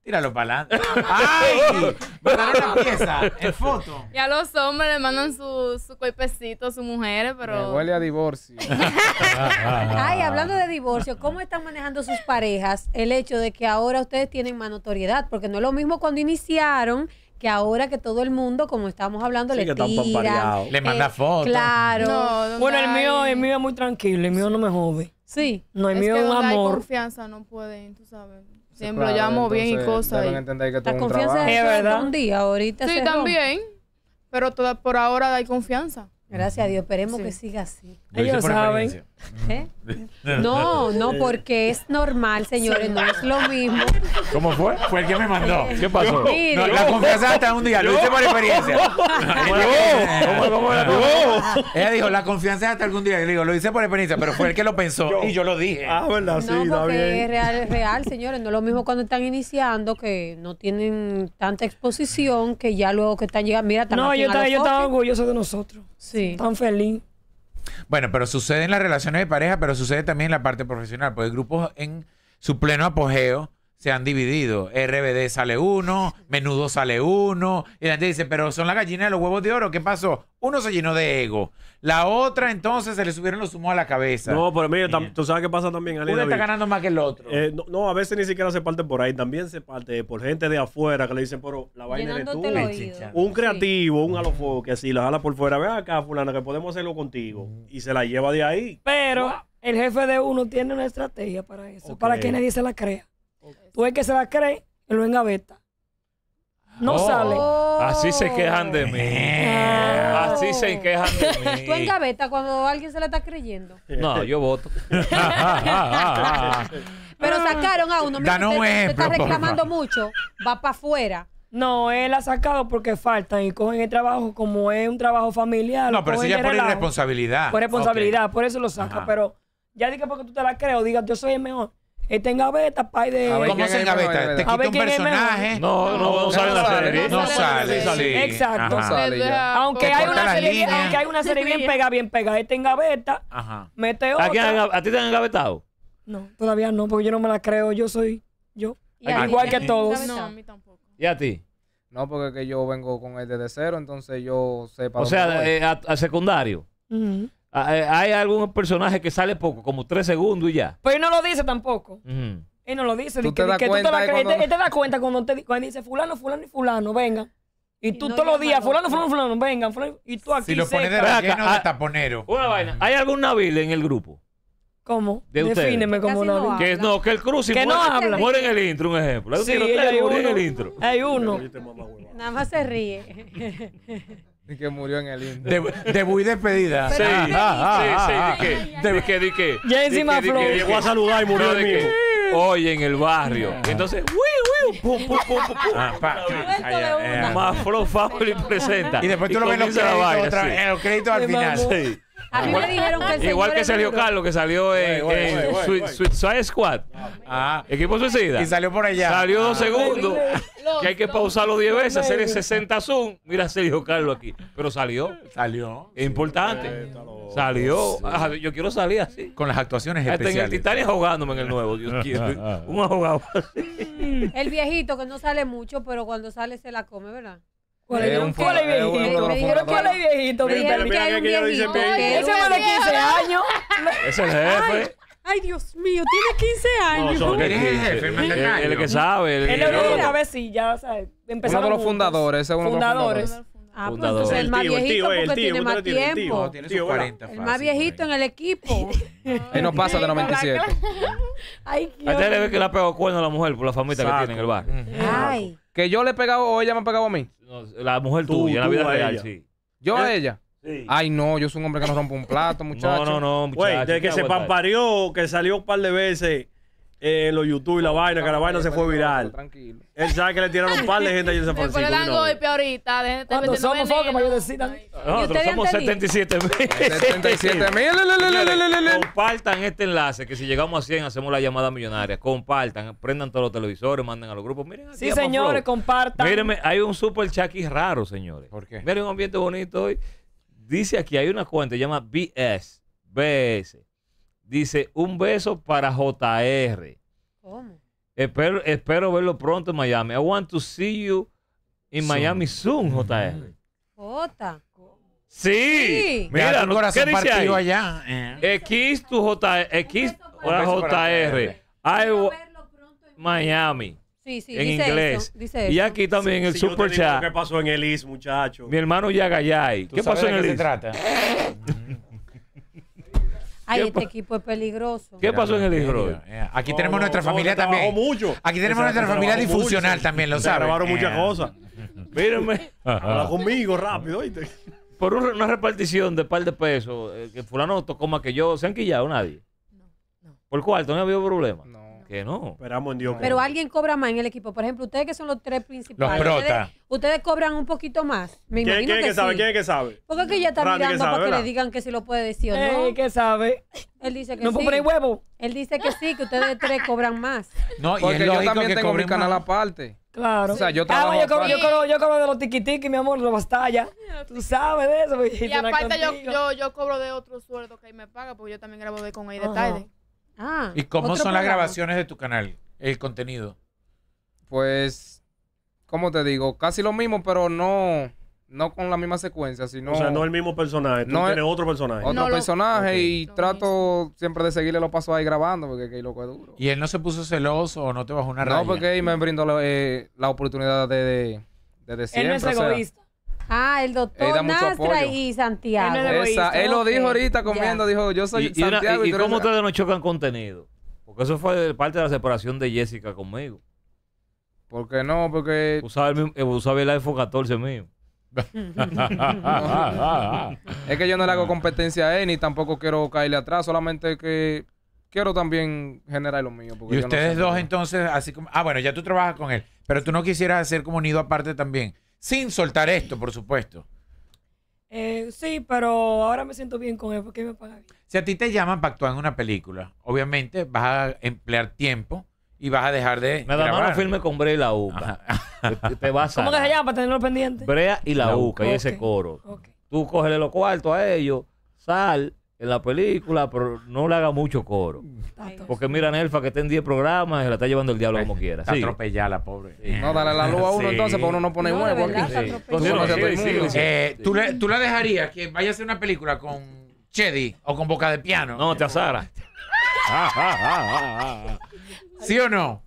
Tíralo para adelante. (laughs) ¡Ay! Mandaron una pieza en foto. Y a los hombres le mandan su, su a sus mujeres, pero. huele a divorcio. (laughs) Ay, hablando de divorcio, ¿cómo están manejando sus parejas el hecho de que ahora ustedes tienen más notoriedad? Porque no es lo mismo cuando iniciaron que ahora que todo el mundo, como estábamos hablando, sí, le tira. Le manda eh, fotos. Claro. bueno, el mío, el mío es muy tranquilo, el mío no me jode. Sí. No, el es mío es un amor. Hay confianza, no pueden, tú sabes. Siempre lo llamo bien y cosas. la confianza es, un día, ahorita. Sí, también. Pero por ahora hay confianza. Gracias a Dios, esperemos que siga así. Ellos saben. (laughs) ¿Eh? Mm. No, no, (laughs) porque es normal, señores, no es lo mismo. ¿Cómo fue? Fue el que me mandó. ¿Qué pasó? la confianza hasta un día, lo hice por experiencia. (laughs) Ella dijo, la confianza hasta algún día. Y digo, lo hice por experiencia, pero fue el que lo pensó y yo lo dije. Ah, verdad, sí, no, porque es real, real, señores. No es lo mismo cuando están iniciando, que no tienen tanta exposición, que ya luego que están llegando. Mira, están No, yo, estaba, yo estaba orgulloso de nosotros. Sí. Tan feliz. Bueno, pero sucede en las relaciones de pareja, pero sucede también en la parte profesional, porque grupos en su pleno apogeo se han dividido. RBD sale uno, menudo sale uno. Y la gente dice, pero son las gallinas de los huevos de oro. ¿Qué pasó? Uno se llenó de ego. La otra, entonces, se le subieron los humos a la cabeza. No, pero mira, tú sabes qué pasa también, Uno está ganando más que el otro. Eh, no, a veces ni siquiera se parte por ahí. También se parte por gente de afuera que le dicen, pero la vaina eres tú. Un creativo, un alofoque, así, la jala por fuera. Ve acá, fulano, que podemos hacerlo contigo. Mm. Y se la lleva de ahí. Pero el jefe de uno tiene una estrategia para eso, para que nadie se la crea. Tú el que se la cree, él lo engaveta. No oh, sale. Oh. Ah. Así se quejan de (laughs) mí. Así se quejan de Tú engaveta cuando alguien se la está creyendo. No, yo voto. (laughs) Pero sacaron a uno. mira, usted- reclamando mucho. Va para afuera. No, él ha sacado porque faltan y cogen el trabajo como es un trabajo familiar. No, pero si ya es por irresponsabilidad. Por responsabilidad, por eso lo saca. Pero ya diga porque tú te la crees Diga, yo soy el mejor. Está en gaveta, pay de. ¿Cómo se en Te quita un personaje. No, no, no sale en la serie. No sale. Exacto. Aunque hay una serie, aunque hay una serie bien pegada, bien pegada. Está en gaveta. Ajá. Mete otra. ¿A ti te han engavetado? No, todavía no, porque yo no me la creo. Yo soy yo. Igual que todos. No, a mí tampoco. ¿Y a ti? No, porque que yo vengo con él desde cero, entonces yo sé para O sea, eh, ¿al secundario. Hay algún personaje que sale poco, como tres segundos y ya. Pero no lo dice tampoco. y Él no lo dice. que Tú te, das cuenta cuando, te, dice fulano, fulano y fulano, venga. Y tú todos los días, fulano, fulano, fulano, vengan, y tú aquí. Si lo pones de relleno ah, taponero. Una vaina. ¿Hay algún navil en el grupo? ¿Cómo? De Defíneme como un que no, que el cruz muere, no habla. en el intro, un ejemplo. Sí, hay, uno, en el intro. Hay uno. Nada más se ríe que murió en el Inde. De, muy despedida. Sí, ah, ah sí, sí, qué que, di qué? Ya Llegó a saludar y murió de qué. Oye, en el barrio. Ah. Entonces, ¡wiu, uy, uy, pum Más Flow Family presenta. Y después tú lo ves en los créditos al final. Sí. A mí me dijeron que el Igual que Sergio Carlos, que salió en, Suicide Squad. Ah, equipo Suicida. Y salió por allá. Salió dos segundos. (laughs) que hay que pausarlo 10 veces, hacer el 60 zoom. Mira se dijo Carlos aquí. Pero salió. Salió. Es importante. Salió. Ah, yo quiero salir así. Con las actuaciones especiales. en el Titanic ahogándome en el nuevo. Dios quiero. (laughs) Un ahogado (laughs) El viejito que no sale mucho, pero cuando sale se la come, ¿verdad? viejito? Me dijeron viejito? que era viejito. Ese más de 15 años. (laughs) Ese es el jefe. Ay, Dios mío, tiene 15 años. No, son 15. El, que sabe. El, Él lo una vez sí, ya, sabes. Uno de los fundadores, ese uno fundadores. Ah, pues entonces el, más viejito porque el tiene más tiempo. El más viejito en el pues. equipo. (laughs) Él no pasa de 97. Ay, qué (laughs) le ve que le ha pegado cuerno a la mujer por la famita que tiene en el bar. Ay. Que yo le he pegado o ella me ha pegado a mí. la mujer tuya, la vida real, sí. Yo a ella. Ay, no, yo soy un hombre que no rompe un plato, (laughs) muchachos No, no, no, muchacho. desde que se pamparió, que salió un par de veces eh, los YouTube y la vaina, que la vaina se fue viral. Tranquilo. Él sabe que le tiraron un par de gente a San (laughs) Francisco. Pero ahorita. somos, somos 77 mil. 77 mil. Compartan este enlace, que si llegamos a 100 hacemos la llamada millonaria. Compartan, prendan todos los televisores, manden a los grupos. Miren aquí. Sí, señores, compartan. Mírenme, hay un super chaki raro, señores. ¿Por qué? Miren un ambiente bonito hoy. Dice aquí, hay una cuenta, se llama BS, BS. Dice, un beso para JR. Espero, espero verlo pronto en Miami. I want to see you in Miami soon, JR. J. Sí. Mira, ¿qué dice ahí? allá. Eh. X tu jr X, JR. Miami en dice inglés. Y aquí también el super chat. ¿Qué pasó en el IS, muchacho? Mi hermano Yagayay. ¿Qué pasó en el IS? trata? (laughs) Ay, este equipo es peligroso. ¿Qué pasó en el IS, Aquí tenemos nuestra familia también. Aquí tenemos nuestra familia disfuncional también, lo sabes. Grabaron muchas cosas. Mírenme. Habla conmigo rápido, oíste. Por una repartición de par de pesos, eh, que fulano tocó más que yo, ¿se han quillado nadie? No, no. ¿Por cuarto? ¿No ha habido problema? No no. Esperamos en Dios. Pero alguien cobra más en el equipo. Por ejemplo, ustedes que son los tres principales. Ustedes, cobran un poquito más. Me ¿Quién, imagino que, sabe? ¿Quién es que sabe? Porque es ella está mirando para que le digan que si lo puede decir o no. Ey, eh, ¿Qué sabe? Él dice que no sí. No huevo. Él dice que sí, que ustedes tres cobran más. No, y Porque yo también que tengo mi canal aparte. Claro. O sea, yo cobro ah, yo, cobro yo, de los tiquitiqui, mi amor, lo ya Tú sabes de eso. Y aparte, yo, yo, yo cobro de otro sueldo que ahí me paga, porque yo también grabo de con ahí de Ah, ¿Y cómo son las grabaciones de tu canal? El contenido. Pues, ¿cómo te digo? Casi lo mismo, pero no, no con la misma secuencia, sino... O sea, no el mismo personaje, tú tienes otro personaje. Otro personaje y trato siempre de seguirle los pasos ahí grabando, porque que loco es duro. ¿Y él no se puso celoso o no te bajó una no, No, porque ahí me brindó eh, la, oportunidad de, de, de, Él no es egoísta. Ah, el doctor y Santiago. Él, lo dijo ahorita comiendo, dijo, yo soy Santiago y, y cómo ustedes no chocan contenido? Porque eso fue parte de la separación de Jessica conmigo. ¿Por qué no? Porque Usaba eh, el, 14 mío. (laughs) es que yo no le hago competencia a él ni tampoco quiero caerle atrás, solamente que quiero también generar lo mío. Y ustedes dos entonces, así como... Ah, bueno, ya tú trabajas con él, pero tú no quisieras hacer como nido aparte también sin soltar esto, por supuesto. Eh, sí, pero ahora me siento bien con él porque me paga bien. Si a ti te llaman para actuar en una película, obviamente vas a emplear tiempo y vas a dejar de. Me da mano firme con Brea y la UCA. Te, a... ¿Cómo que se llama para tenerlo pendiente? Brea y la, UCA, y ese coro. Tú cógele los cuartos a ellos, sal en la película, pero no le haga mucho coro. Porque mira, Nelfa, que está en 10 programas, se la está llevando el diablo como quiera. Sí. la pobre. No, dale la luz a uno entonces, porque uno no pone huevo aquí. Eh, ¿tú, la dejarías que vaya a hacer una película con Chedi o con Boca de Piano? No, te asaras. (laughs) ¿Sí o no?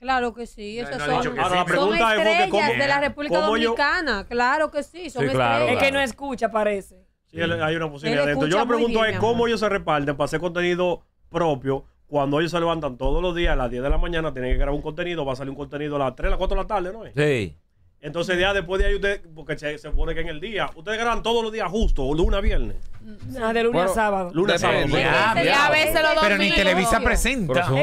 Claro que sí, esas son, son estrellas de la República Dominicana. Claro que sí, son Es que no escucha, parece hay una posibilidad de esto. Yo lo pregunto es cómo ellos se reparten para hacer contenido propio cuando ellos se levantan todos los días a las 10 de la mañana, tienen que grabar un contenido, va a salir un contenido a las 3, a las 4 de la tarde, ¿no Sí. Entonces ya después de ahí porque se, pone que en el día, ustedes graban todos los días justo, lunes a viernes. Mm, ah, de lunes a sábado. Lunes a sábado. a veces Pero ni Televisa presenta. Es que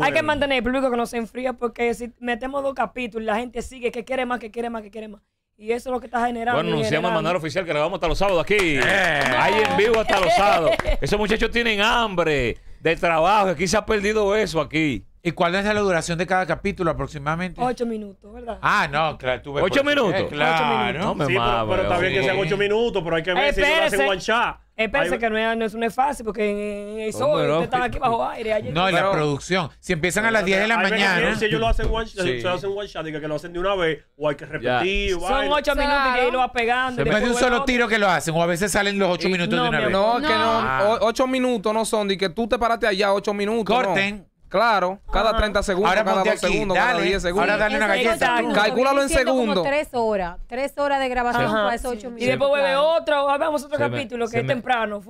hay que mantener el público que no se enfría porque si metemos dos capítulos la gente sigue que quiere más, que quiere más, que quiere más. Y eso es lo que está generando. Bueno, anunciamos a mandar oficial que le vamos hasta los sábados aquí. Eh. Ahí en vivo hasta los sábados. (laughs) Esos muchachos tienen hambre de trabajo. Aquí se ha perdido eso aquí. ¿Y cuál es la duración de cada capítulo aproximadamente? Ocho minutos, ¿verdad? Ah, no, claro. Eh, ¿Ocho, minutos? claro. ¿Ocho minutos? No me sí, pero, está bien que sean ocho minutos, pero hay que ver si lo hacen one shot. Espérense que no es, no, es, fácil porque en el sol usted aquí bajo aire. no, y la producción. Si empiezan a las 10 de la mañana. Si ellos lo hacen one shot, sí. hacen one shot, y que lo hacen de una vez, o hay que repetir. Son 8 minutos y ahí lo va pegando. No de un solo tiro que lo hacen, o a veces salen los 8 eh, minutos de una vez. No, que no. 8 ah. minutos no son, de que tú te paraste allá 8 minutos. Corten. Claro, cada 30 segundos, cada 2 segundos, cada 10 segundos. Ahora dale una en segundos. tres horas. Tres horas de grabación para esos ocho minutos. Y después vuelve otro, hagamos otro capítulo que es temprano.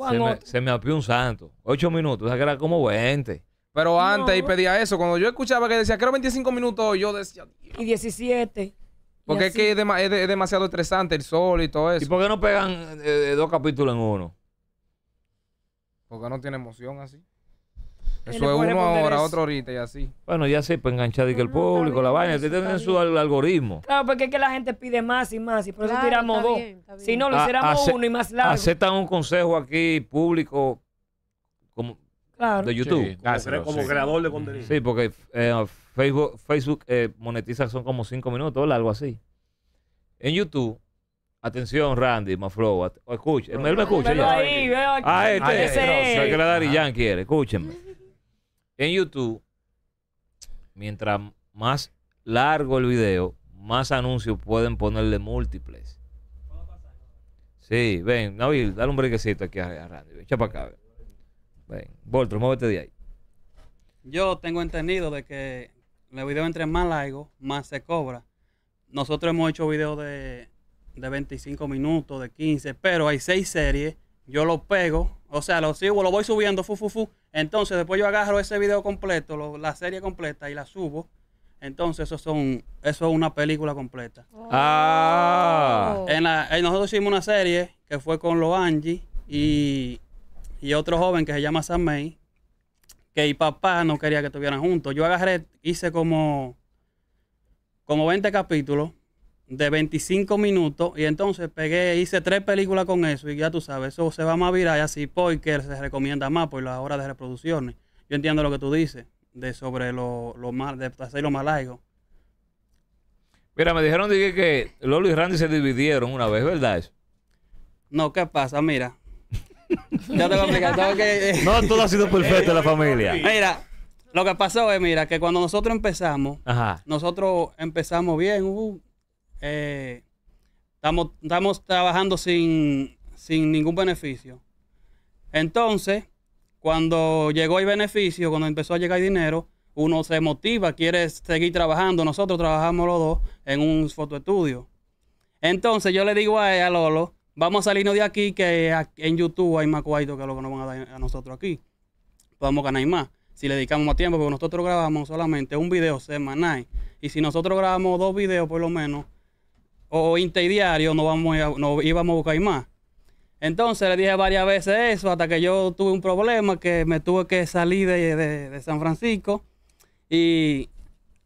Se me, apió un santo. Ocho minutos, o sea que era como 20. Pero antes y pedía eso. Cuando yo escuchaba que decía, creo 25 minutos, yo decía... Y 17. Porque es que es, demasiado estresante el sol y todo eso. ¿Y por qué no pegan eh, eh, dos capítulos en uno? Porque no tiene emoción así. Eso es uno ahora, otro ahorita y así. Bueno, ya sé, pues enganchar y que el público, la vaina, ustedes tienen su algoritmo. Claro, porque es que la gente pide más y más y por eso tiramos dos. Si no, lo ah, hiciéramos uno y más largo. Aceptan un consejo aquí público como de YouTube. Sí, como, creador de contenido. Sí, porque eh, Facebook, Facebook eh, monetiza son como cinco minutos o algo así. En YouTube Atención, Randy, Maflow. Escuche, él me escucha. Ahí, veo aquí. Ah, este. Ese. que la Dari quiere. Escúchenme en YouTube, mientras más largo el video, más anuncios pueden ponerle múltiples. Sí, ven, Navil, dale un brequecito aquí a, Randy. Echa para acá. Ven, ven. Voltro, muévete de ahí. Yo tengo entendido de que el video entre más largo, más se cobra. Nosotros hemos hecho videos de, de 25 minutos, de 15, pero hay seis series. Yo lo pego, o sea, lo sigo, lo voy subiendo, fu, fu, fu entonces, después yo agarro ese video completo, la serie completa y la subo. Entonces, eso, son, eso es una película completa. Oh. Ah. Eh, nosotros hicimos una serie que fue con Lo Angie y, otro joven que se llama Sam May, que mi papá no quería que estuvieran juntos. Yo agarré, hice como, como 20 capítulos de 25 minutos y entonces pegué, hice tres películas con eso y ya tú sabes, eso se va más viral así porque se recomienda más por las horas de reproducciones. Yo entiendo lo que tú dices de sobre lo, mal, de hacer lo largo. Mira, me dijeron que Lolo y Randy se dividieron una vez, ¿verdad? No, ¿qué pasa? Mira. (laughs) ya te a explicar. Eh. no, todo ha sido perfecto en la familia. (laughs) Mira, lo que pasó es, mira, que cuando nosotros empezamos, nosotros empezamos bien, uh, eh, estamos, estamos trabajando sin, sin ningún beneficio. Entonces, cuando llegó el beneficio, cuando empezó a llegar el dinero, uno se motiva, quiere seguir trabajando. Nosotros trabajamos los dos en un fotoestudio. Entonces yo le digo a, Lolo, vamos a salirnos de aquí, que en YouTube hay más cuarto que lo que nos van a dar a nosotros aquí. Podemos ganar más. Si le dedicamos más tiempo, porque nosotros grabamos solamente un video semanal. Y si nosotros grabamos dos videos por lo menos, o interdiario... no, vamos no íbamos a buscar más. Entonces le dije varias veces eso, hasta que yo tuve un problema que me tuve que salir de, San Francisco. Y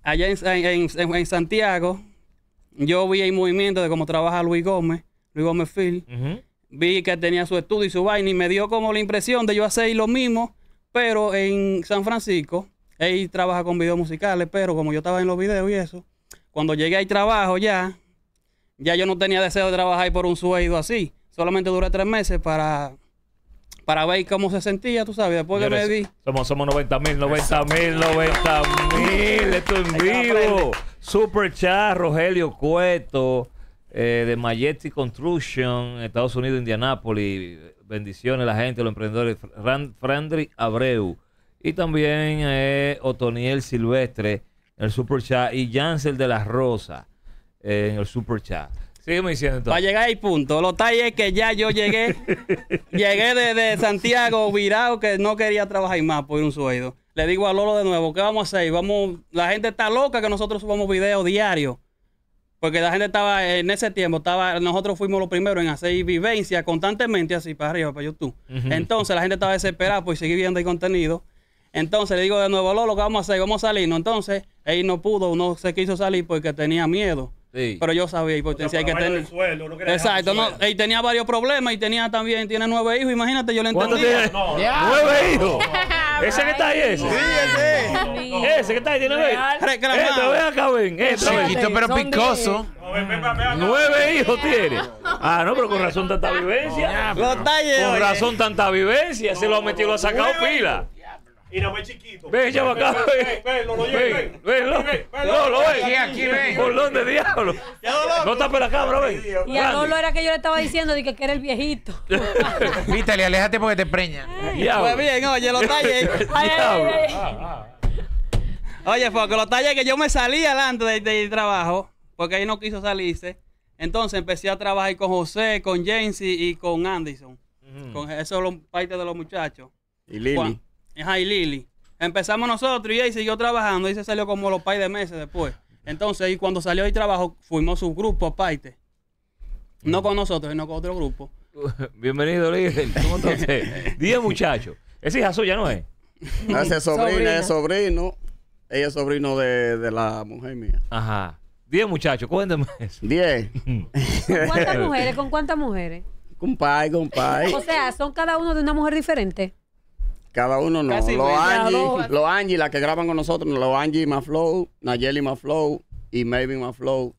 allá en, Santiago, yo vi el movimiento de cómo trabaja Luis Gómez, Luis Gómez Phil. Vi que tenía su estudio y su vaina y me dio como la impresión de yo hacer lo mismo, pero en San Francisco. Él trabaja con videos musicales, pero como yo estaba en los videos y eso, cuando llegué al trabajo ya, ya yo no tenía deseo de trabajar por un sueldo así. Solamente duré tres meses para, para ver cómo se sentía, tú sabes, después de vi. Somos, somos 90 mil, 90 mil, 90 mil. Esto en vivo. Super Chat, Rogelio Cueto, eh, de Majestic Construction, Estados Unidos, Indianápolis. Bendiciones a la gente, los emprendedores. Rand, Abreu. Y también eh, Otoniel Silvestre, el Super Chat. Y Jansel de las Rosas en el super chat. Sígueme diciendo entonces. Para llegar ahí punto. Lo tal es que ya yo llegué. (laughs) llegué desde Santiago virado que no quería trabajar más por un sueldo. Le digo a Lolo de nuevo, ¿qué vamos a hacer? Vamos, la gente está loca que nosotros subamos videos diarios. Porque la gente estaba, en ese tiempo, estaba, nosotros fuimos los primeros en hacer vivencia constantemente así para arriba, para YouTube. Entonces la gente estaba desesperada por seguir viendo el contenido. Entonces le digo de nuevo, Lolo, ¿qué vamos a hacer? Vamos a salirnos. Entonces, él no pudo, no se quiso salir porque tenía miedo. Pero yo sabía y o que tener. Exacto, no, y tenía varios problemas y tenía también, tiene nueve hijos, imagínate, yo le entendí. nueve hijos. ese que está ahí, ese. Sí, ese. Ese que está ahí tiene nueve. Reclamado. acá, ven. pero picoso. Nueve hijos tiene. Ah, no, pero con razón tanta vivencia. Con razón tanta vivencia. Se lo ha metido, lo ha sacado pila. Y no más chiquito. Ven, llama acá. Ven, ven, lo ven. Ven, lo ven. Aquí, aquí, ven. ¿Por dónde diablo? No por la cámara, ven. Y a Lolo era que yo le estaba diciendo de que era el viejito. (laughs) Vítale, alejate porque te preña. Pues bien, oye, lo talle. (laughs) Ah, ah, ah. Oye, que lo tallé que yo me salí adelante del, trabajo porque ahí no quiso salirse. Entonces empecé a trabajar con José, con James y, con Anderson. Con esos los parte de los muchachos. Y Lili. Y Lili. Lily. Empezamos nosotros y ahí siguió trabajando. y se salió como los pais de meses después. Entonces, y cuando salió y trabajo, fuimos su grupo aparte. No con nosotros, sino con otro grupo. (laughs) Bienvenido, Lili. ¿Cómo (laughs) Diez muchachos. Esa hija suya, ¿no es? No, sobrina, es sobrino. Ella es sobrino de, la mujer mía. Ajá. Diez muchachos, cuéntame eso. Diez. ¿Con cuántas mujeres? ¿Con cuántas mujeres? Compay, compay. O sea, son cada uno de una mujer diferente. Cada uno no. Angie, los Angie, las que graban con nosotros, los Angie Maflow, Nayeli Maflow y Maybe Maflow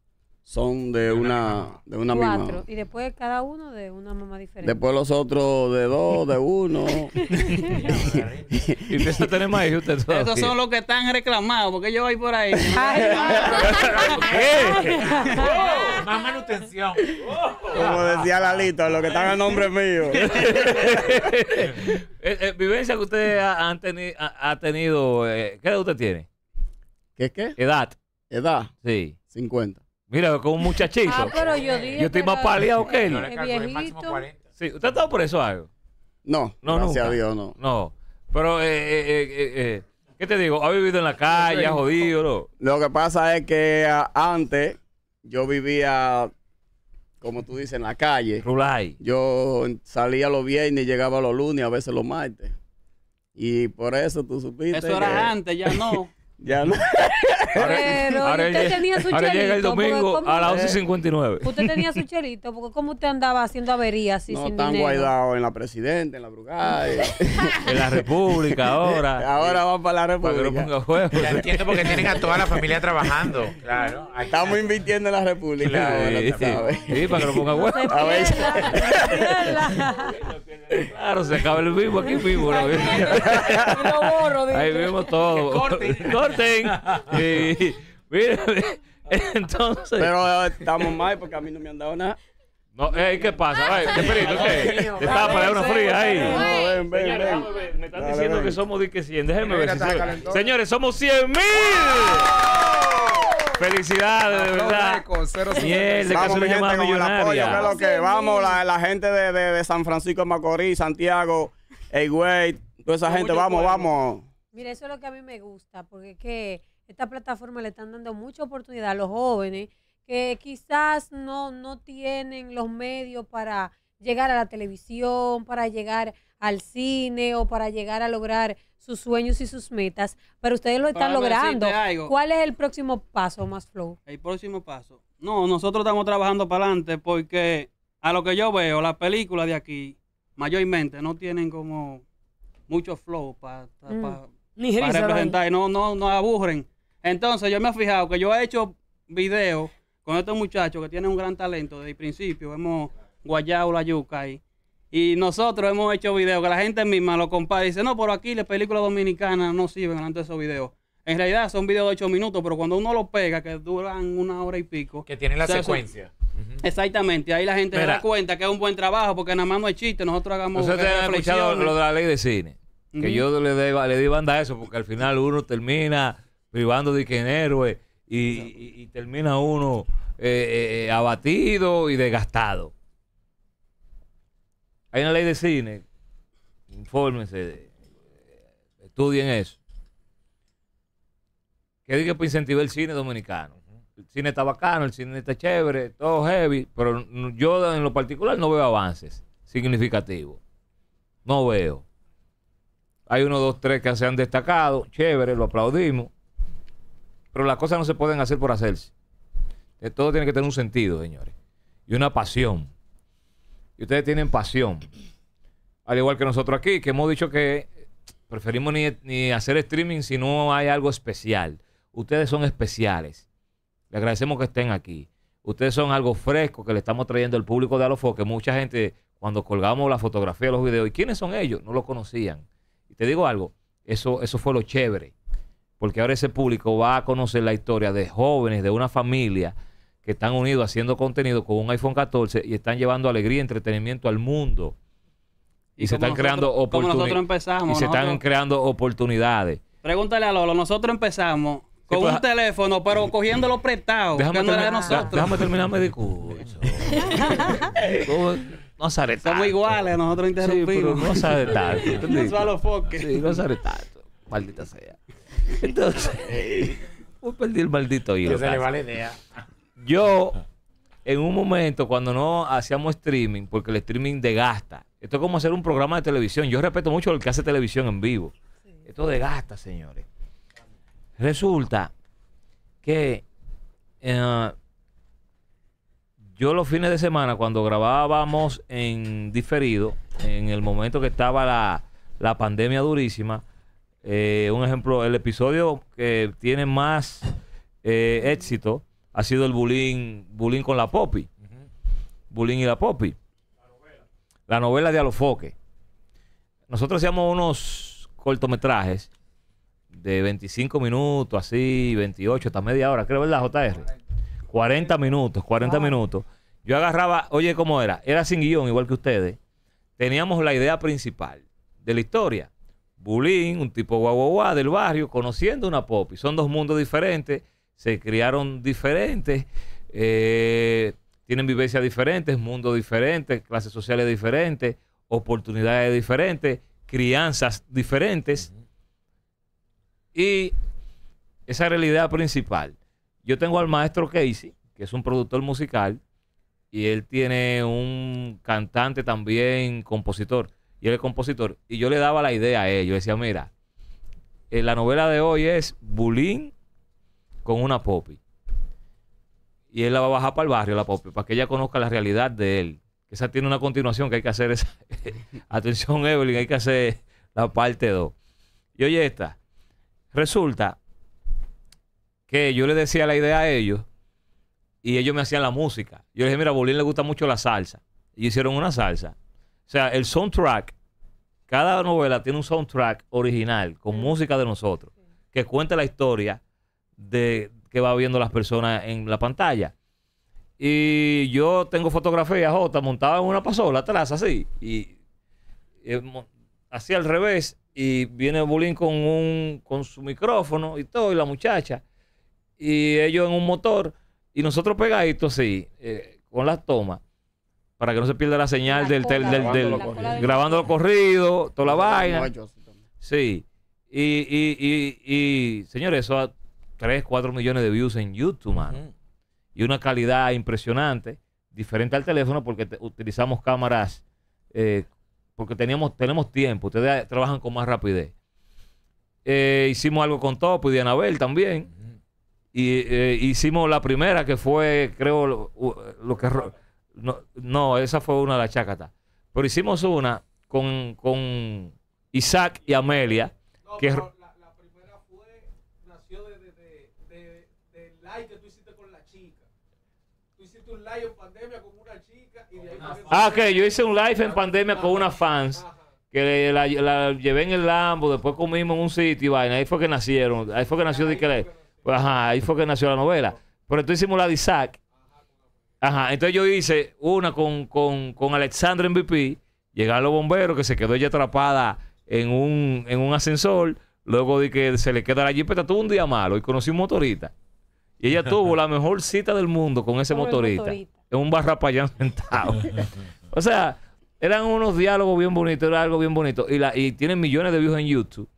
son de una, de una Cuatro. misma. Y después cada uno de una mamá diferente. Después los otros de dos, de uno. (laughs) y empieza tenemos ahí? más Estos son los que están reclamados, porque yo voy por ahí. (laughs) Eh. Más manutención. Como decía Lalito, los que están a nombre mío. (laughs) Eh, eh, vivencia que usted ha, han ha, tenido, ¿qué edad usted tiene? ¿Qué qué? Edad. ¿Edad? Sí. 50. Mira, con un muchachito. Ah, pero yo Yo estoy más paliado que él. Sí, ¿usted ha estado por eso algo? No, gracias a Dios, no. No, pero, eh, eh, eh, eh, ¿qué te digo? ¿Ha vivido en la calle, ha jodido? Lo que pasa es que antes yo vivía, como tú dices, en la calle. Rulay. Yo salía los viernes y llegaba los lunes, a veces los martes. Y por eso tú supiste. Eso era antes, ya no. (laughs) ya no. (laughs) Pero ahora, usted tenía su ahora el domingo a las 11.59. Usted tenía su chelito, porque ¿cómo usted andaba haciendo averías así no, están guardados en la Presidenta, en la Brugada. en la República ahora. (laughs) Ahora van para la República. Para juego. Ya entiendo porque tienen a toda la familia trabajando. Claro. Estamos invirtiendo en la República. Sí, para que lo ponga huevo. A ver. (laughs) Claro, se acaba el vivo, aquí vivo. ¿no? lo (laughs) borro, Ahí vimos todo. Corten. (laughs) Corten. Y, (laughs) entonces. Pero eh, estamos mal porque a mí no me han dado nada. No, eh, ¿qué pasa? Ay, ¿Qué perito? ¿Qué? Está estaba para una fría ahí. ven, ven, ven. me están diciendo que somos de 100. Déjenme ver si se... Señores, somos 100 mil. Felicidades, de verdad. vamos, vamos, la, gente de, San Francisco de Macorís, Santiago, A-Way, toda esa gente, vamos, vamos. Mira, eso es lo que a mí me gusta, porque es que esta plataforma le están dando mucha oportunidad a los jóvenes que quizás no, no tienen los medios para llegar a la televisión, para llegar al cine o para llegar a lograr sus sueños y sus metas, pero ustedes lo están logrando. ¿Cuál es el próximo paso, Más Flow? El próximo paso. No, nosotros estamos trabajando para adelante porque a lo que yo veo, las películas de aquí, mayormente, no tienen como mucho flow para mm. representar no, no, no aburren. Entonces yo me he fijado que yo he hecho videos con estos muchachos que tienen un gran talento desde el principio. Hemos guayado la yuca ahí. Y nosotros hemos hecho videos que la gente misma lo compara y dice, no, pero aquí las películas dominicanas no sirven ante esos videos. En realidad son videos de 8 minutos, pero cuando uno los pega, que duran una hora y pico. Que tienen la secuencia. Exactamente, ahí la gente se da cuenta que es un buen trabajo porque nada más no es chiste, nosotros hagamos. Ustedes han escuchado lo de la ley de cine, que yo le, de, le di banda a eso porque al final uno termina privando de que héroe y, termina uno eh, eh, eh, abatido y desgastado. Hay una ley de cine. Infórmense. estudien eso. Que diga para incentivar el cine dominicano. El cine está bacano, el cine está chévere, todo heavy, pero yo en lo particular no veo avances significativos. No veo. Hay uno, dos, tres que se han destacado, chévere, lo aplaudimos, pero las cosas no se pueden hacer por hacerse. Todo tiene que tener un sentido, señores, y una pasión y ustedes tienen pasión. Al igual que nosotros aquí, que hemos dicho que preferimos ni, hacer streaming si no hay algo especial. Ustedes son especiales. Le agradecemos que estén aquí. Ustedes son algo fresco que le estamos trayendo al público de Alofo, que mucha gente cuando colgamos la fotografía, los videos, ¿y quiénes son ellos? No lo conocían. Y te digo algo, eso, eso fue lo chévere, porque ahora ese público va a conocer la historia de jóvenes, de una familia que están unidos haciendo contenido con un iPhone 14 y están llevando alegría y entretenimiento al mundo. Y, se están creando oportunidades. Y se están creando oportunidades. Pregúntale a Lolo, nosotros empezamos con un teléfono, pero (laughs) cogiéndolo prestado. Déjame, terminarme de curso. (laughs) no sale tanto. Somos iguales, nosotros interrumpimos. no sale tanto. (laughs) no Sí, no sale tanto. Maldita sea. Entonces, voy a perder el maldito hilo. Que se le va la idea. Yo, en un momento, cuando no hacíamos streaming, porque el streaming degasta. Esto es como hacer un programa de televisión. Yo respeto mucho el que hace televisión en vivo. Esto degasta, señores. Resulta que eh, yo los fines de semana, cuando grabábamos en diferido, en el momento que estaba la, pandemia durísima, eh, un ejemplo, el episodio que tiene más eh, éxito ha sido el bulín... bullying con la popi. ...bulín y la popi. La novela. La novela de Alofoque. Nosotros hacíamos unos cortometrajes de 25 minutos, así, 28, hasta media hora, creo, ¿verdad, JR? 40 minutos, 40 minutos. Yo agarraba, oye, ¿cómo era? Era sin guión, igual que ustedes. Teníamos la idea principal de la historia. Bulín, un tipo guaguaguá del barrio, conociendo una popi. Son dos mundos diferentes se criaron diferentes, eh, tienen vivencias diferentes, mundos diferentes, clases sociales diferentes, oportunidades diferentes, crianzas diferentes. Y esa realidad principal. Yo tengo al maestro Casey, que es un productor musical, y él tiene un cantante también, compositor, y él es compositor. Y yo le daba la idea a ellos, decía, mira, eh, la novela de hoy es Bulín con una popi. Y él la va a bajar para el barrio, la popi, para que ella conozca la realidad de él. Esa tiene una continuación que hay que hacer. Esa. (laughs) Atención, Evelyn, hay que hacer la parte 2. Y oye esta. Resulta que yo le decía la idea a ellos y ellos me hacían la música. Yo les dije, mira, a Bolín le gusta mucho la salsa. Y hicieron una salsa. O sea, el soundtrack, cada novela tiene un soundtrack original con música de nosotros, que cuenta la historia de que va viendo las personas en la pantalla. Y yo tengo fotografía J, montaba en una pasola atrás, así. Y así al revés. Y viene Bulín con, un, con su micrófono y todo, y la muchacha. Y ellos en un motor. Y nosotros pegaditos así, eh, con las tomas. Para que no se pierda la señal del, teléfono del, del, corrido. toda la, vaina. Sí. Y, y, y, señores, eso 3, 4 millones de views en YouTube, mano. Y una calidad impresionante, diferente al teléfono porque utilizamos cámaras, eh, porque teníamos, tenemos tiempo, ustedes trabajan con más rapidez. Eh, hicimos algo con Topo y Anabel también. Y eh, hicimos la primera que fue, creo, lo, que... No, esa fue una de las chacatas. Pero hicimos una con, Isaac y Amelia. pandemia una chica. ah, que yo hice un live en pandemia con una fans. Que la, llevé en el Lambo, después comimos en un sitio y vaina. Ahí fue que nacieron. Ahí fue que nació pues, ajá, ahí fue que nació la novela. Pero entonces hicimos la de Isaac. Ajá, entonces yo hice una con, con, con Alexandra MVP. Llegaron los bomberos que se quedó ella atrapada en un, ascensor. Luego de que se le queda la jipeta. Pues, todo un día malo y conocí un motorista. Y ella (laughs) tuvo la mejor cita del mundo con ese motorista, En un allá sentado. (laughs) o sea, eran unos diálogos bien bonitos, era algo bien bonito. Y, la, y tienen millones de views en YouTube.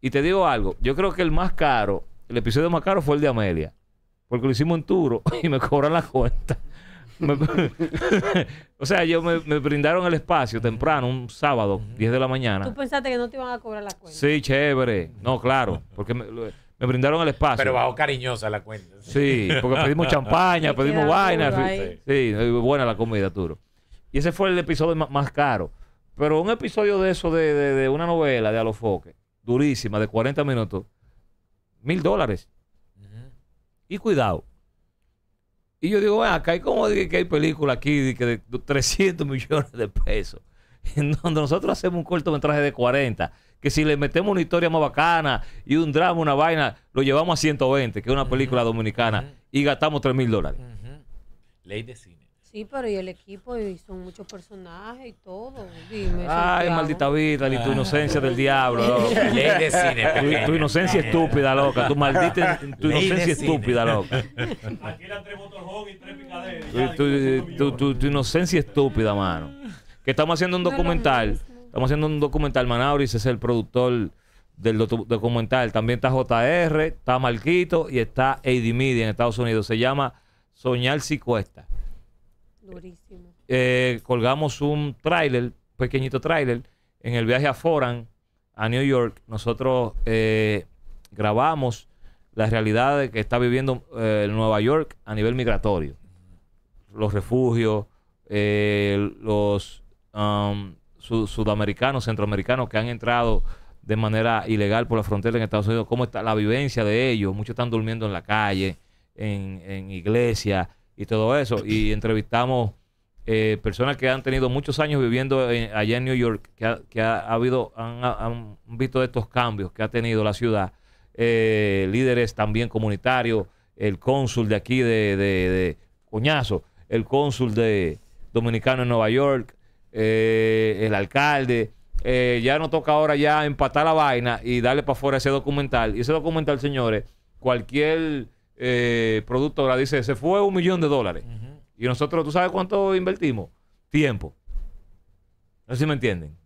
Y te digo algo, yo creo que el más caro, el episodio más caro fue el de Amelia. Porque lo hicimos en Turo (laughs) y me cobran la cuenta. o sea, yo me, brindaron el espacio temprano, un sábado, 10 de la mañana. ¿Tú pensaste que no te iban a cobrar la cuenta? Sí, chévere. No, claro. Porque me, me brindaron el espacio. Pero bajo cariñosa la cuenta. Sí, porque pedimos champaña, (laughs) pedimos vainas. Sí, buena la comida, duro. Y ese fue el episodio más caro. Pero un episodio de eso, de, una novela de Alofoque, durísima, de 40 minutos, mil dólares. Y cuidado. Y yo digo, bueno, acá hay como que hay película aquí de, de 300 millones de pesos, en (laughs) donde nosotros hacemos un cortometraje de 40 que si le metemos una historia más bacana y un drama, una vaina, lo llevamos a 120, que es una película dominicana, y gastamos 3 mil dólares. Ley de cine. Sí, pero y el equipo y son muchos personajes y todo. Dime, Ay, maldita vida, ni tu ah. inocencia del diablo, Ley de cine. Tu, inocencia estúpida, loca. Tu maldita (laughs) tu inocencia estúpida, loca. Aquí eran tres motorhomes y tres picaderas. Tu, inocencia estúpida, mano. Que estamos haciendo un documental. Estamos haciendo un documental, Manauris es el productor del documental. También está JR, está Marquito y está AD Media en Estados Unidos. Se llama Soñar si cuesta. Durísimo. Eh, colgamos un tráiler, pequeñito tráiler, en el viaje a Foran, a New York. Nosotros eh, grabamos la realidad que está viviendo eh, Nueva York a nivel migratorio. Los refugios, los... Um, sudamericanos, centroamericanos que han entrado de manera ilegal por la frontera en Estados Unidos, cómo está la vivencia de ellos. Muchos están durmiendo en la calle, en, iglesia y todo eso. Y entrevistamos eh, personas que han tenido muchos años viviendo allá en New York, que, ha, habido, han, visto estos cambios que ha tenido la ciudad. Eh, líderes también comunitarios, el cónsul de aquí de, de Coñazo, el cónsul de Dominicano en Nueva York, eh, el alcalde. Eh, ya no toca ahora ya empatar la vaina y darle para afuera ese documental. Y ese documental, señores, cualquier eh, productora dice, se fue un millón de dólares. Y nosotros, ¿tú sabes cuánto invertimos? Tiempo. No sé si me entienden.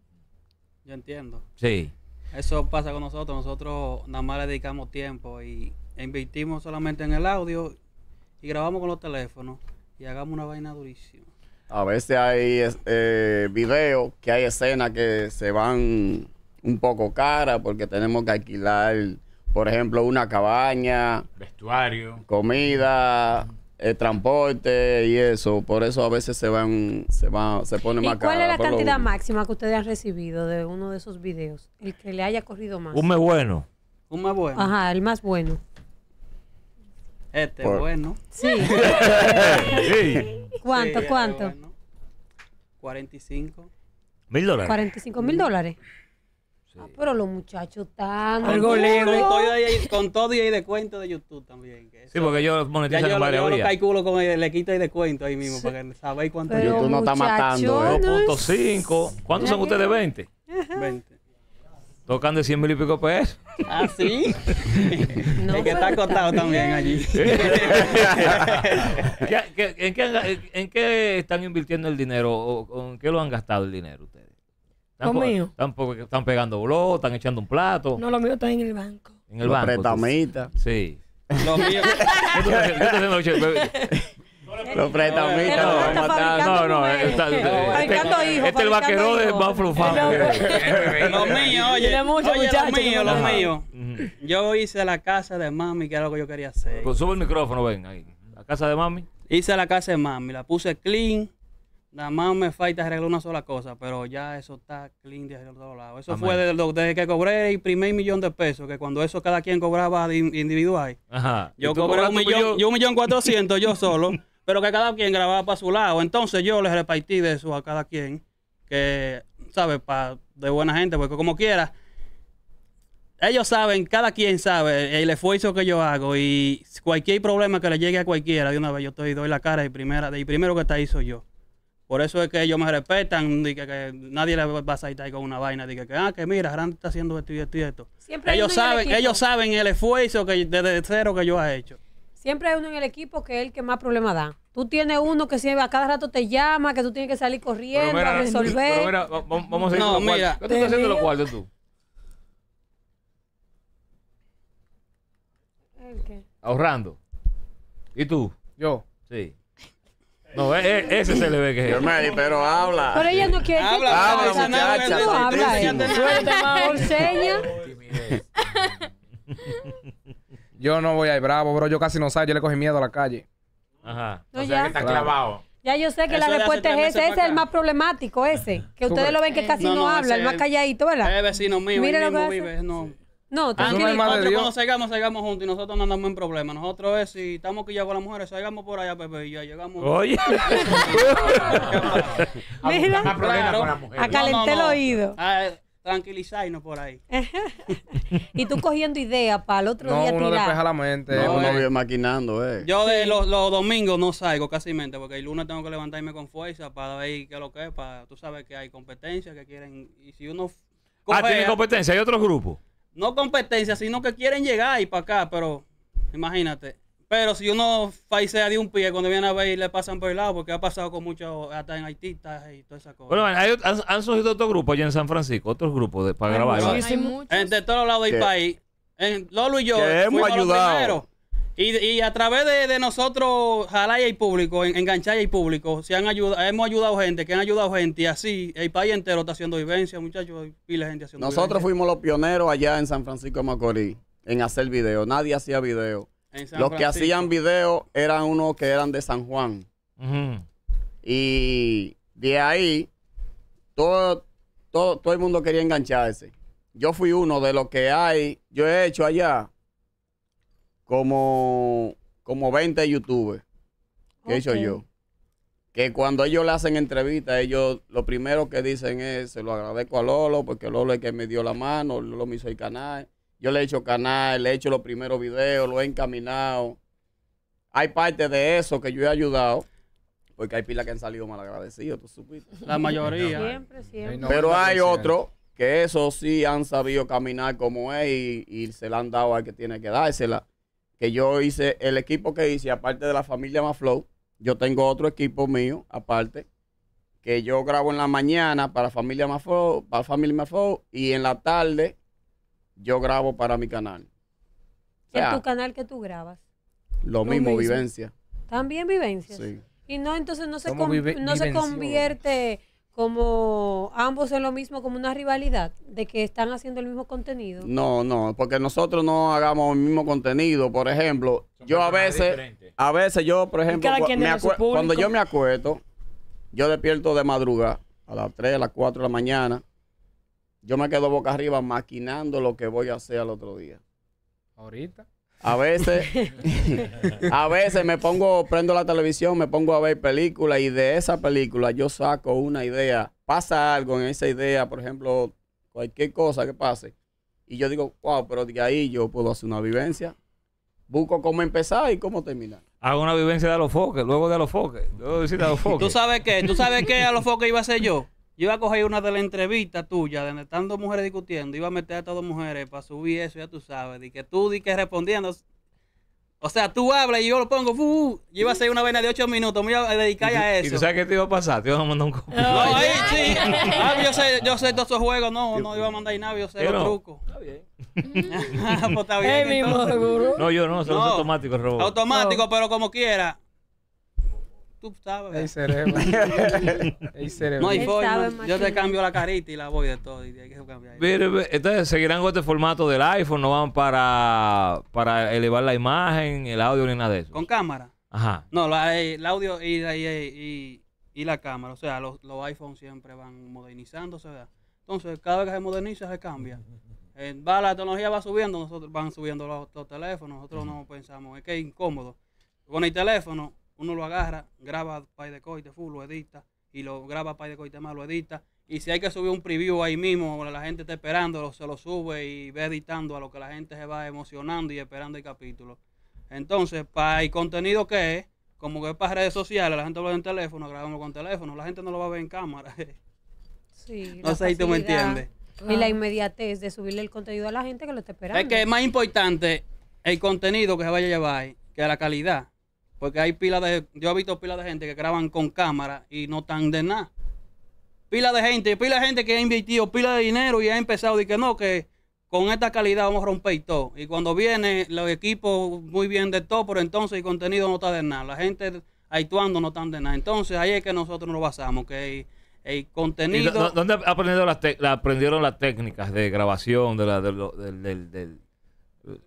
Yo entiendo. Sí. Eso pasa con nosotros. Nosotros nada más le dedicamos tiempo y invertimos solamente en el audio y grabamos con los teléfonos y hagamos una vaina durísima. A veces hay eh, videos que hay escenas que se van un poco caras porque tenemos que alquilar, por ejemplo, una cabaña, vestuario, comida, el eh, transporte y eso. Por eso a veces se van, se van, se pone más caro. ¿Cuál es la cantidad máxima que ustedes han recibido de uno de esos videos? El que le haya corrido más. Un mes bueno. Un mes bueno. Ajá, el más bueno. Este bueno. Sí. (laughs) sí. (laughs) ¿Cuánto, cuánto? Bueno. 45. ¿Mil dólares? 45 mil dólares. Sí. Ah, pero los muchachos están. Algo leve. Con todo y ahí de cuento de YouTube también. Que sí, porque ellos monetizan monetizo varias varias yo lo calculo le quito ahí de cuento ahí mismo para que sabéis cuánto. Pero YouTube no está matando. 2.5. Eh. ¿Cuántos son ustedes? 20. 20. Tocan de 100 mil y pico pesos. ¿Ah, sí? (laughs) no, que está acostado también allí. (laughs) (laughs) en, qué, en, qué, están invirtiendo el dinero o en qué lo han gastado el dinero ustedes? Tampoco, mío? están pegando bolos? están echando un plato. No, lo mío está en el banco. En el banco. Pretamita. Sí. Lo mío. Los mí No, no, está, eh, este, es este el vaquero de Buffalo (laughs) (laughs) Los míos, oye. Tiene mucho, Los míos, los míos. Yo hice la casa de mami, que era lo que yo quería hacer. Pues sube el micrófono, ven ahí. La casa de mami. Hice la casa de mami, la puse clean. Nada más me falta arreglar una sola cosa, pero ya eso está clean de todos lados. Eso fue desde, que cobré el primer millón de pesos, que cuando eso cada quien cobraba individual. Ajá. Yo cobré un millón, yo un millón cuatrocientos yo solo. (laughs) pero que cada quien grababa para su lado. Entonces yo les repartí de eso a cada quien, que, sabe para de buena gente, porque como quiera, ellos saben, cada quien sabe el esfuerzo que yo hago y cualquier problema que le llegue a cualquiera, de una vez yo estoy, doy la cara y, primera, de primero que está hizo yo. Por eso es que ellos me respetan, y que, nadie le va a saltar con una vaina, que, ah, que mira, grande está haciendo esto y esto y esto. Siempre ellos saben, ellos saben el esfuerzo que desde cero que yo he hecho siempre hay uno en el equipo que es el que más problema da. Tú tienes uno que siempre a cada rato te llama, que tú tienes que salir corriendo a resolver. Pero mira, vamos, a ir no, mira, ¿Qué tú estás haciendo en los cuartos tú? qué? Ahorrando. ¿Y tú? Yo. Sí. No, e, e, ese, se le ve que es. Mary, pero habla. Pero ella no quiere. Habla, habla, muchacha. No, habla, no, habla. Suelta, Enseña. Yo no voy a ir bravo, bro. Yo casi no salgo. Yo le cogí miedo a la calle. Ajá. o sea ya. que está clavado. Ya yo sé que la respuesta es esa. Ese es el más problemático, ese. Que ustedes lo ven que casi no, habla, el más calladito, ¿verdad? Es vecino mío, Mira lo que vive. No. No, tranquilo. Ah, nosotros cuando salgamos, salgamos juntos y nosotros no andamos en problemas. Nosotros es, si estamos que ya con las mujeres, salgamos por allá, bebé, y ya llegamos. Oye. (laughs) Mira, a calenté el oído. Ah, eh tranquilizarnos por ahí. (laughs) y tú cogiendo ideas para el otro no, uno despeja la mente. uno viene maquinando, eh. Yo de los, domingos no salgo casi mente, porque el lunes tengo que levantarme con fuerza para ver qué es lo que es, para, tú sabes que hay competencias que quieren, y si uno... ah, tiene competencia, hay otros grupos. No competencia, sino que quieren llegar y para acá, pero imagínate, pero si uno faisea de un pie, cuando viene a ver y le pasan por el lado, porque ha pasado con muchos, hasta en artistas y toda esa cosa. Bueno, han, surgido otros grupos allá en San Francisco, otros grupos de, para grabar. muchos. Entre todos lados del país. Lolo y yo hemos ayudado. Y, a través de, nosotros, jalar y público, engancháis enganchar y público, se han ayudado, hemos ayudado gente, que han ayudado gente, y así el país entero está haciendo vivencia, muchachos, y la gente haciendo Nosotros fuimos los pioneros allá en San Francisco de Macorís en hacer video. Nadie hacía video. Los que hacían videos eran unos que eran de San Juan. Y de ahí, todo, todo, todo el mundo quería engancharse. Yo fui uno de los que hay, yo he hecho allá como, como 20 youtubers que he hecho yo. Que cuando ellos le hacen entrevistas, ellos lo primero que dicen es, se lo agradezco a Lolo, porque Lolo es que me dio la mano, Lolo me hizo el canal. Yo le he hecho canal, le he hecho los primeros videos, lo he encaminado. Hay parte de eso que yo he ayudado. Porque hay pilas que han salido mal agradecidos, tú supiste. La mayoría. Siempre, siempre. Pero hay otros que eso sí han sabido caminar como es y, se la han dado al que tiene que dársela. Que yo hice, el equipo que hice, aparte de la familia Maflow, yo tengo otro equipo mío, aparte, que yo grabo en la mañana para familia Maflow, para familia Maflow, y en la tarde yo grabo para mi canal. ¿En tu canal que tú grabas? Lo, mismo, vivencia. También Vivencia? Sí. Y no, entonces no se, no se convierte como ambos en lo mismo, como una rivalidad, de que están haciendo el mismo contenido. No, no, porque nosotros no hagamos el mismo contenido. Por ejemplo, yo a veces, a veces yo, por ejemplo, cuando yo me acuesto, yo despierto de madrugada, a las 3, a las 4 de la mañana, yo me quedo boca arriba maquinando lo que voy a hacer al otro día. Ahorita. A veces, (laughs) a veces me pongo, prendo la televisión, me pongo a ver películas y de esa película yo saco una idea. Pasa algo en esa idea, por ejemplo, cualquier cosa que pase. Y yo digo, wow, pero de ahí yo puedo hacer una vivencia. Busco cómo empezar y cómo terminar. Hago una vivencia de los foques, luego de los foques, luego de los foques. ¿Tú sabes qué? ¿Tú sabes qué a los foques iba a ser yo? Yo iba a coger una de las entrevistas tuyas, donde están dos mujeres discutiendo, iba a meter a todas mujeres para subir eso, ya tú sabes, y que tú di que respondiendo. O sea, tú hablas y yo lo pongo, uh, yo iba a hacer una vaina de ocho minutos, me iba a dedicar a eso. ¿Y tú sabes qué te iba a pasar? Te iba a mandar un copio. No, ahí sí. Ah, yo sé, yo sé todos esos juegos, no, no iba a mandar nada, yo sé los truco. Está bien. (laughs) Ah, pues bien. no, yo no, son automáticos, automático, robot. Automático, pero como quiera (laughs) No hay Yo te cambio la carita y la voy de todo. Y entonces seguirán con este formato del iPhone, no van para, para elevar la imagen, el audio ni nada de eso. ¿Con cámara? Ajá. No, eh, el audio y, la- y- la cámara. O sea, los, los iPhones siempre van modernizándose, ¿verdad? Entonces, cada vez que se moderniza, se cambia. Eh, va, la tecnología va subiendo, nosotros van subiendo los, teléfonos. Nosotros no pensamos, es que es incómodo. Con el teléfono, uno lo agarra, graba Pay de Coite full, lo edita, y lo graba Pay de Coite más, lo edita. Y si hay que subir un preview ahí mismo, la gente está esperando, se lo sube y ve editando a lo que la gente se va emocionando y esperando el capítulo. Entonces, para el contenido que es, como que es para redes sociales, la gente lo ve en teléfono, grabamos con teléfono, la gente no lo va a ver en cámara. (laughs) Sí, no sé si tú me entiendes. Y la ah. inmediatez de subirle el contenido a la gente que lo está esperando. Es que es más importante el contenido que se vaya a llevar que la calidad. Porque hay pila de. Yo he visto pila de gente que graban con cámara y no están de nada. Pila de gente, pila de gente que ha invertido pila de dinero y ha empezado y que no, que con esta calidad vamos a romper todo. Y cuando viene los equipos muy bien de todo, pero entonces el contenido no está de nada. La gente actuando no está de nada. Entonces ahí es que nosotros nos basamos, que el contenido. ¿Dónde aprendieron las, aprendieron las técnicas de grabación, de, la, de de,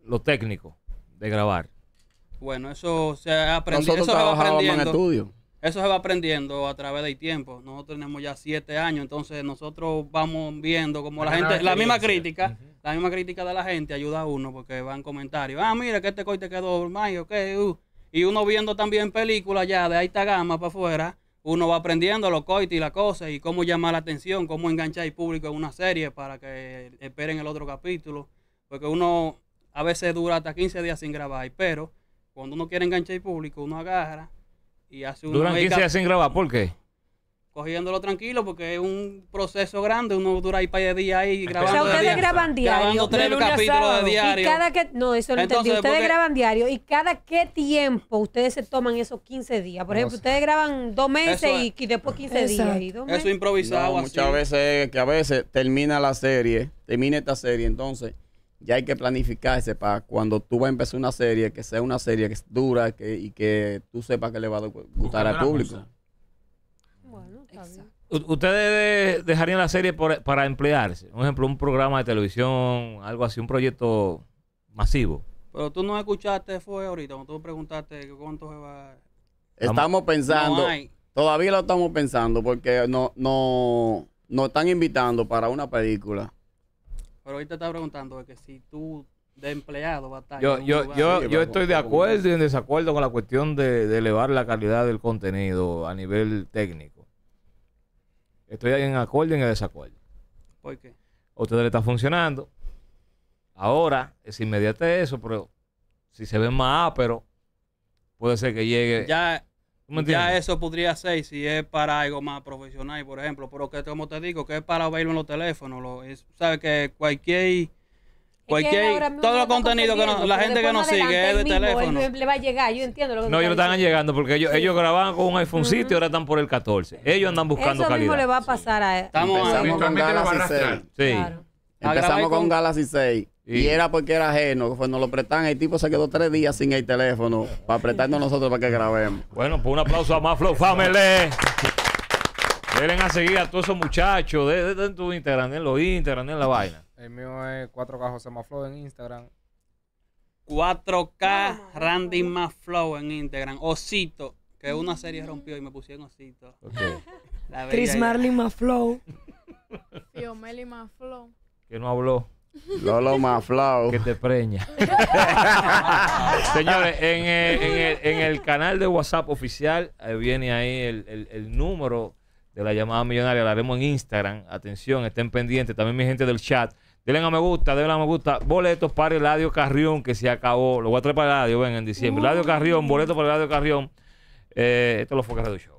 lo técnico de grabar? Bueno, eso se aprende, va aprendiendo. Eso se va aprendiendo a través del tiempo. Nosotros tenemos ya siete años, entonces nosotros vamos viendo como la, gente, la misma crítica, la misma crítica de la gente ayuda a uno porque va en comentarios. Ah, mira que este coite quedó mal, ok. Uh". Y uno viendo también películas ya de ahí está gama para afuera, uno va aprendiendo los coites y las cosas y cómo llamar la atención, cómo enganchar al público en una serie para que esperen el otro capítulo. Porque uno a veces dura hasta 15 días sin grabar, pero cuando uno quiere enganchar al público, uno agarra y hace un. Duran 15 días sin grabar, ¿por qué? Cogiéndolo tranquilo porque es un proceso grande, uno dura ahí para días ahí grabando. O sea, ustedes graban diario. capítulos diario. Y cada que, no, eso lo entendí. Ustedes graban diario y cada qué tiempo ustedes se toman esos 15 días. Por ejemplo, ustedes graban dos meses y, después 15 días. Y dos meses. Eso improvisado. muchas veces que a veces termina la serie, termina esta serie, entonces ya hay que planificarse para cuando tú vas a empezar una serie, que sea una serie que es dura y que tú sepas que le va a gustar al público. Bueno, ¿Ustedes dejarían la serie para emplearse? Por ejemplo, un programa de televisión, algo así, un proyecto masivo. Pero tú no escuchaste, fue ahorita, cuando tú preguntaste cuánto se va. Estamos pensando, todavía lo estamos pensando, porque no, no, nos están invitando para una película pero ahorita está preguntando que si tú de empleado batalla. Yo, yo, yo, estoy de acuerdo y en desacuerdo con la cuestión de, elevar la calidad del contenido a nivel técnico. Estoy en acuerdo y en desacuerdo. ¿Por qué? usted le está funcionando. Ahora es inmediato eso, pero si se ve más pero puede ser que llegue. Ya ya eso podría ser si es para algo más profesional, por ejemplo, pero como te digo, que es para verlo en los teléfonos, lo, sabes que cualquier cualquier todo el contenido que la gente que nos sigue es de teléfono. le va a llegar, yo entiendo lo que No, ellos están llegando porque ellos, grababan con un iPhonecito y ahora están por el 14. Ellos andan buscando calidad. Eso mismo le va a pasar a Estamos, Empezamos con Galaxy 6. Sí. Empezamos con, con Galaxy 6 y, era porque era ajeno, pues nos lo prestan. El tipo se quedó tres días sin el teléfono para apretarnos nosotros para que grabemos. Bueno, pues un aplauso a Maflow Family. Deben a seguir a todos esos muchachos de, tu Instagram, en los Instagram, en la vaina. El mío es 4K José Maflow en Instagram. 4K Randy Maflow en Instagram. Osito, que una serie rompió y me pusieron Osito. Chris Marley Maflow. Fiomeli (laughs) Maflow. Que no habló. Lolo Maflao. Que te preña. (laughs) Señores, en, el, canal de WhatsApp oficial eh, viene ahí el, número de la llamada millonaria. La haremos en Instagram. Atención, estén pendientes. También mi gente del chat. Denle a me gusta, denle a me gusta. Boletos para el Radio Carrión, que se acabó. Lo voy a traer para radio, ven, en diciembre. Uh. Eladio Carrión, boleto para radio Carrión. Eh, esto lo fue redo Show.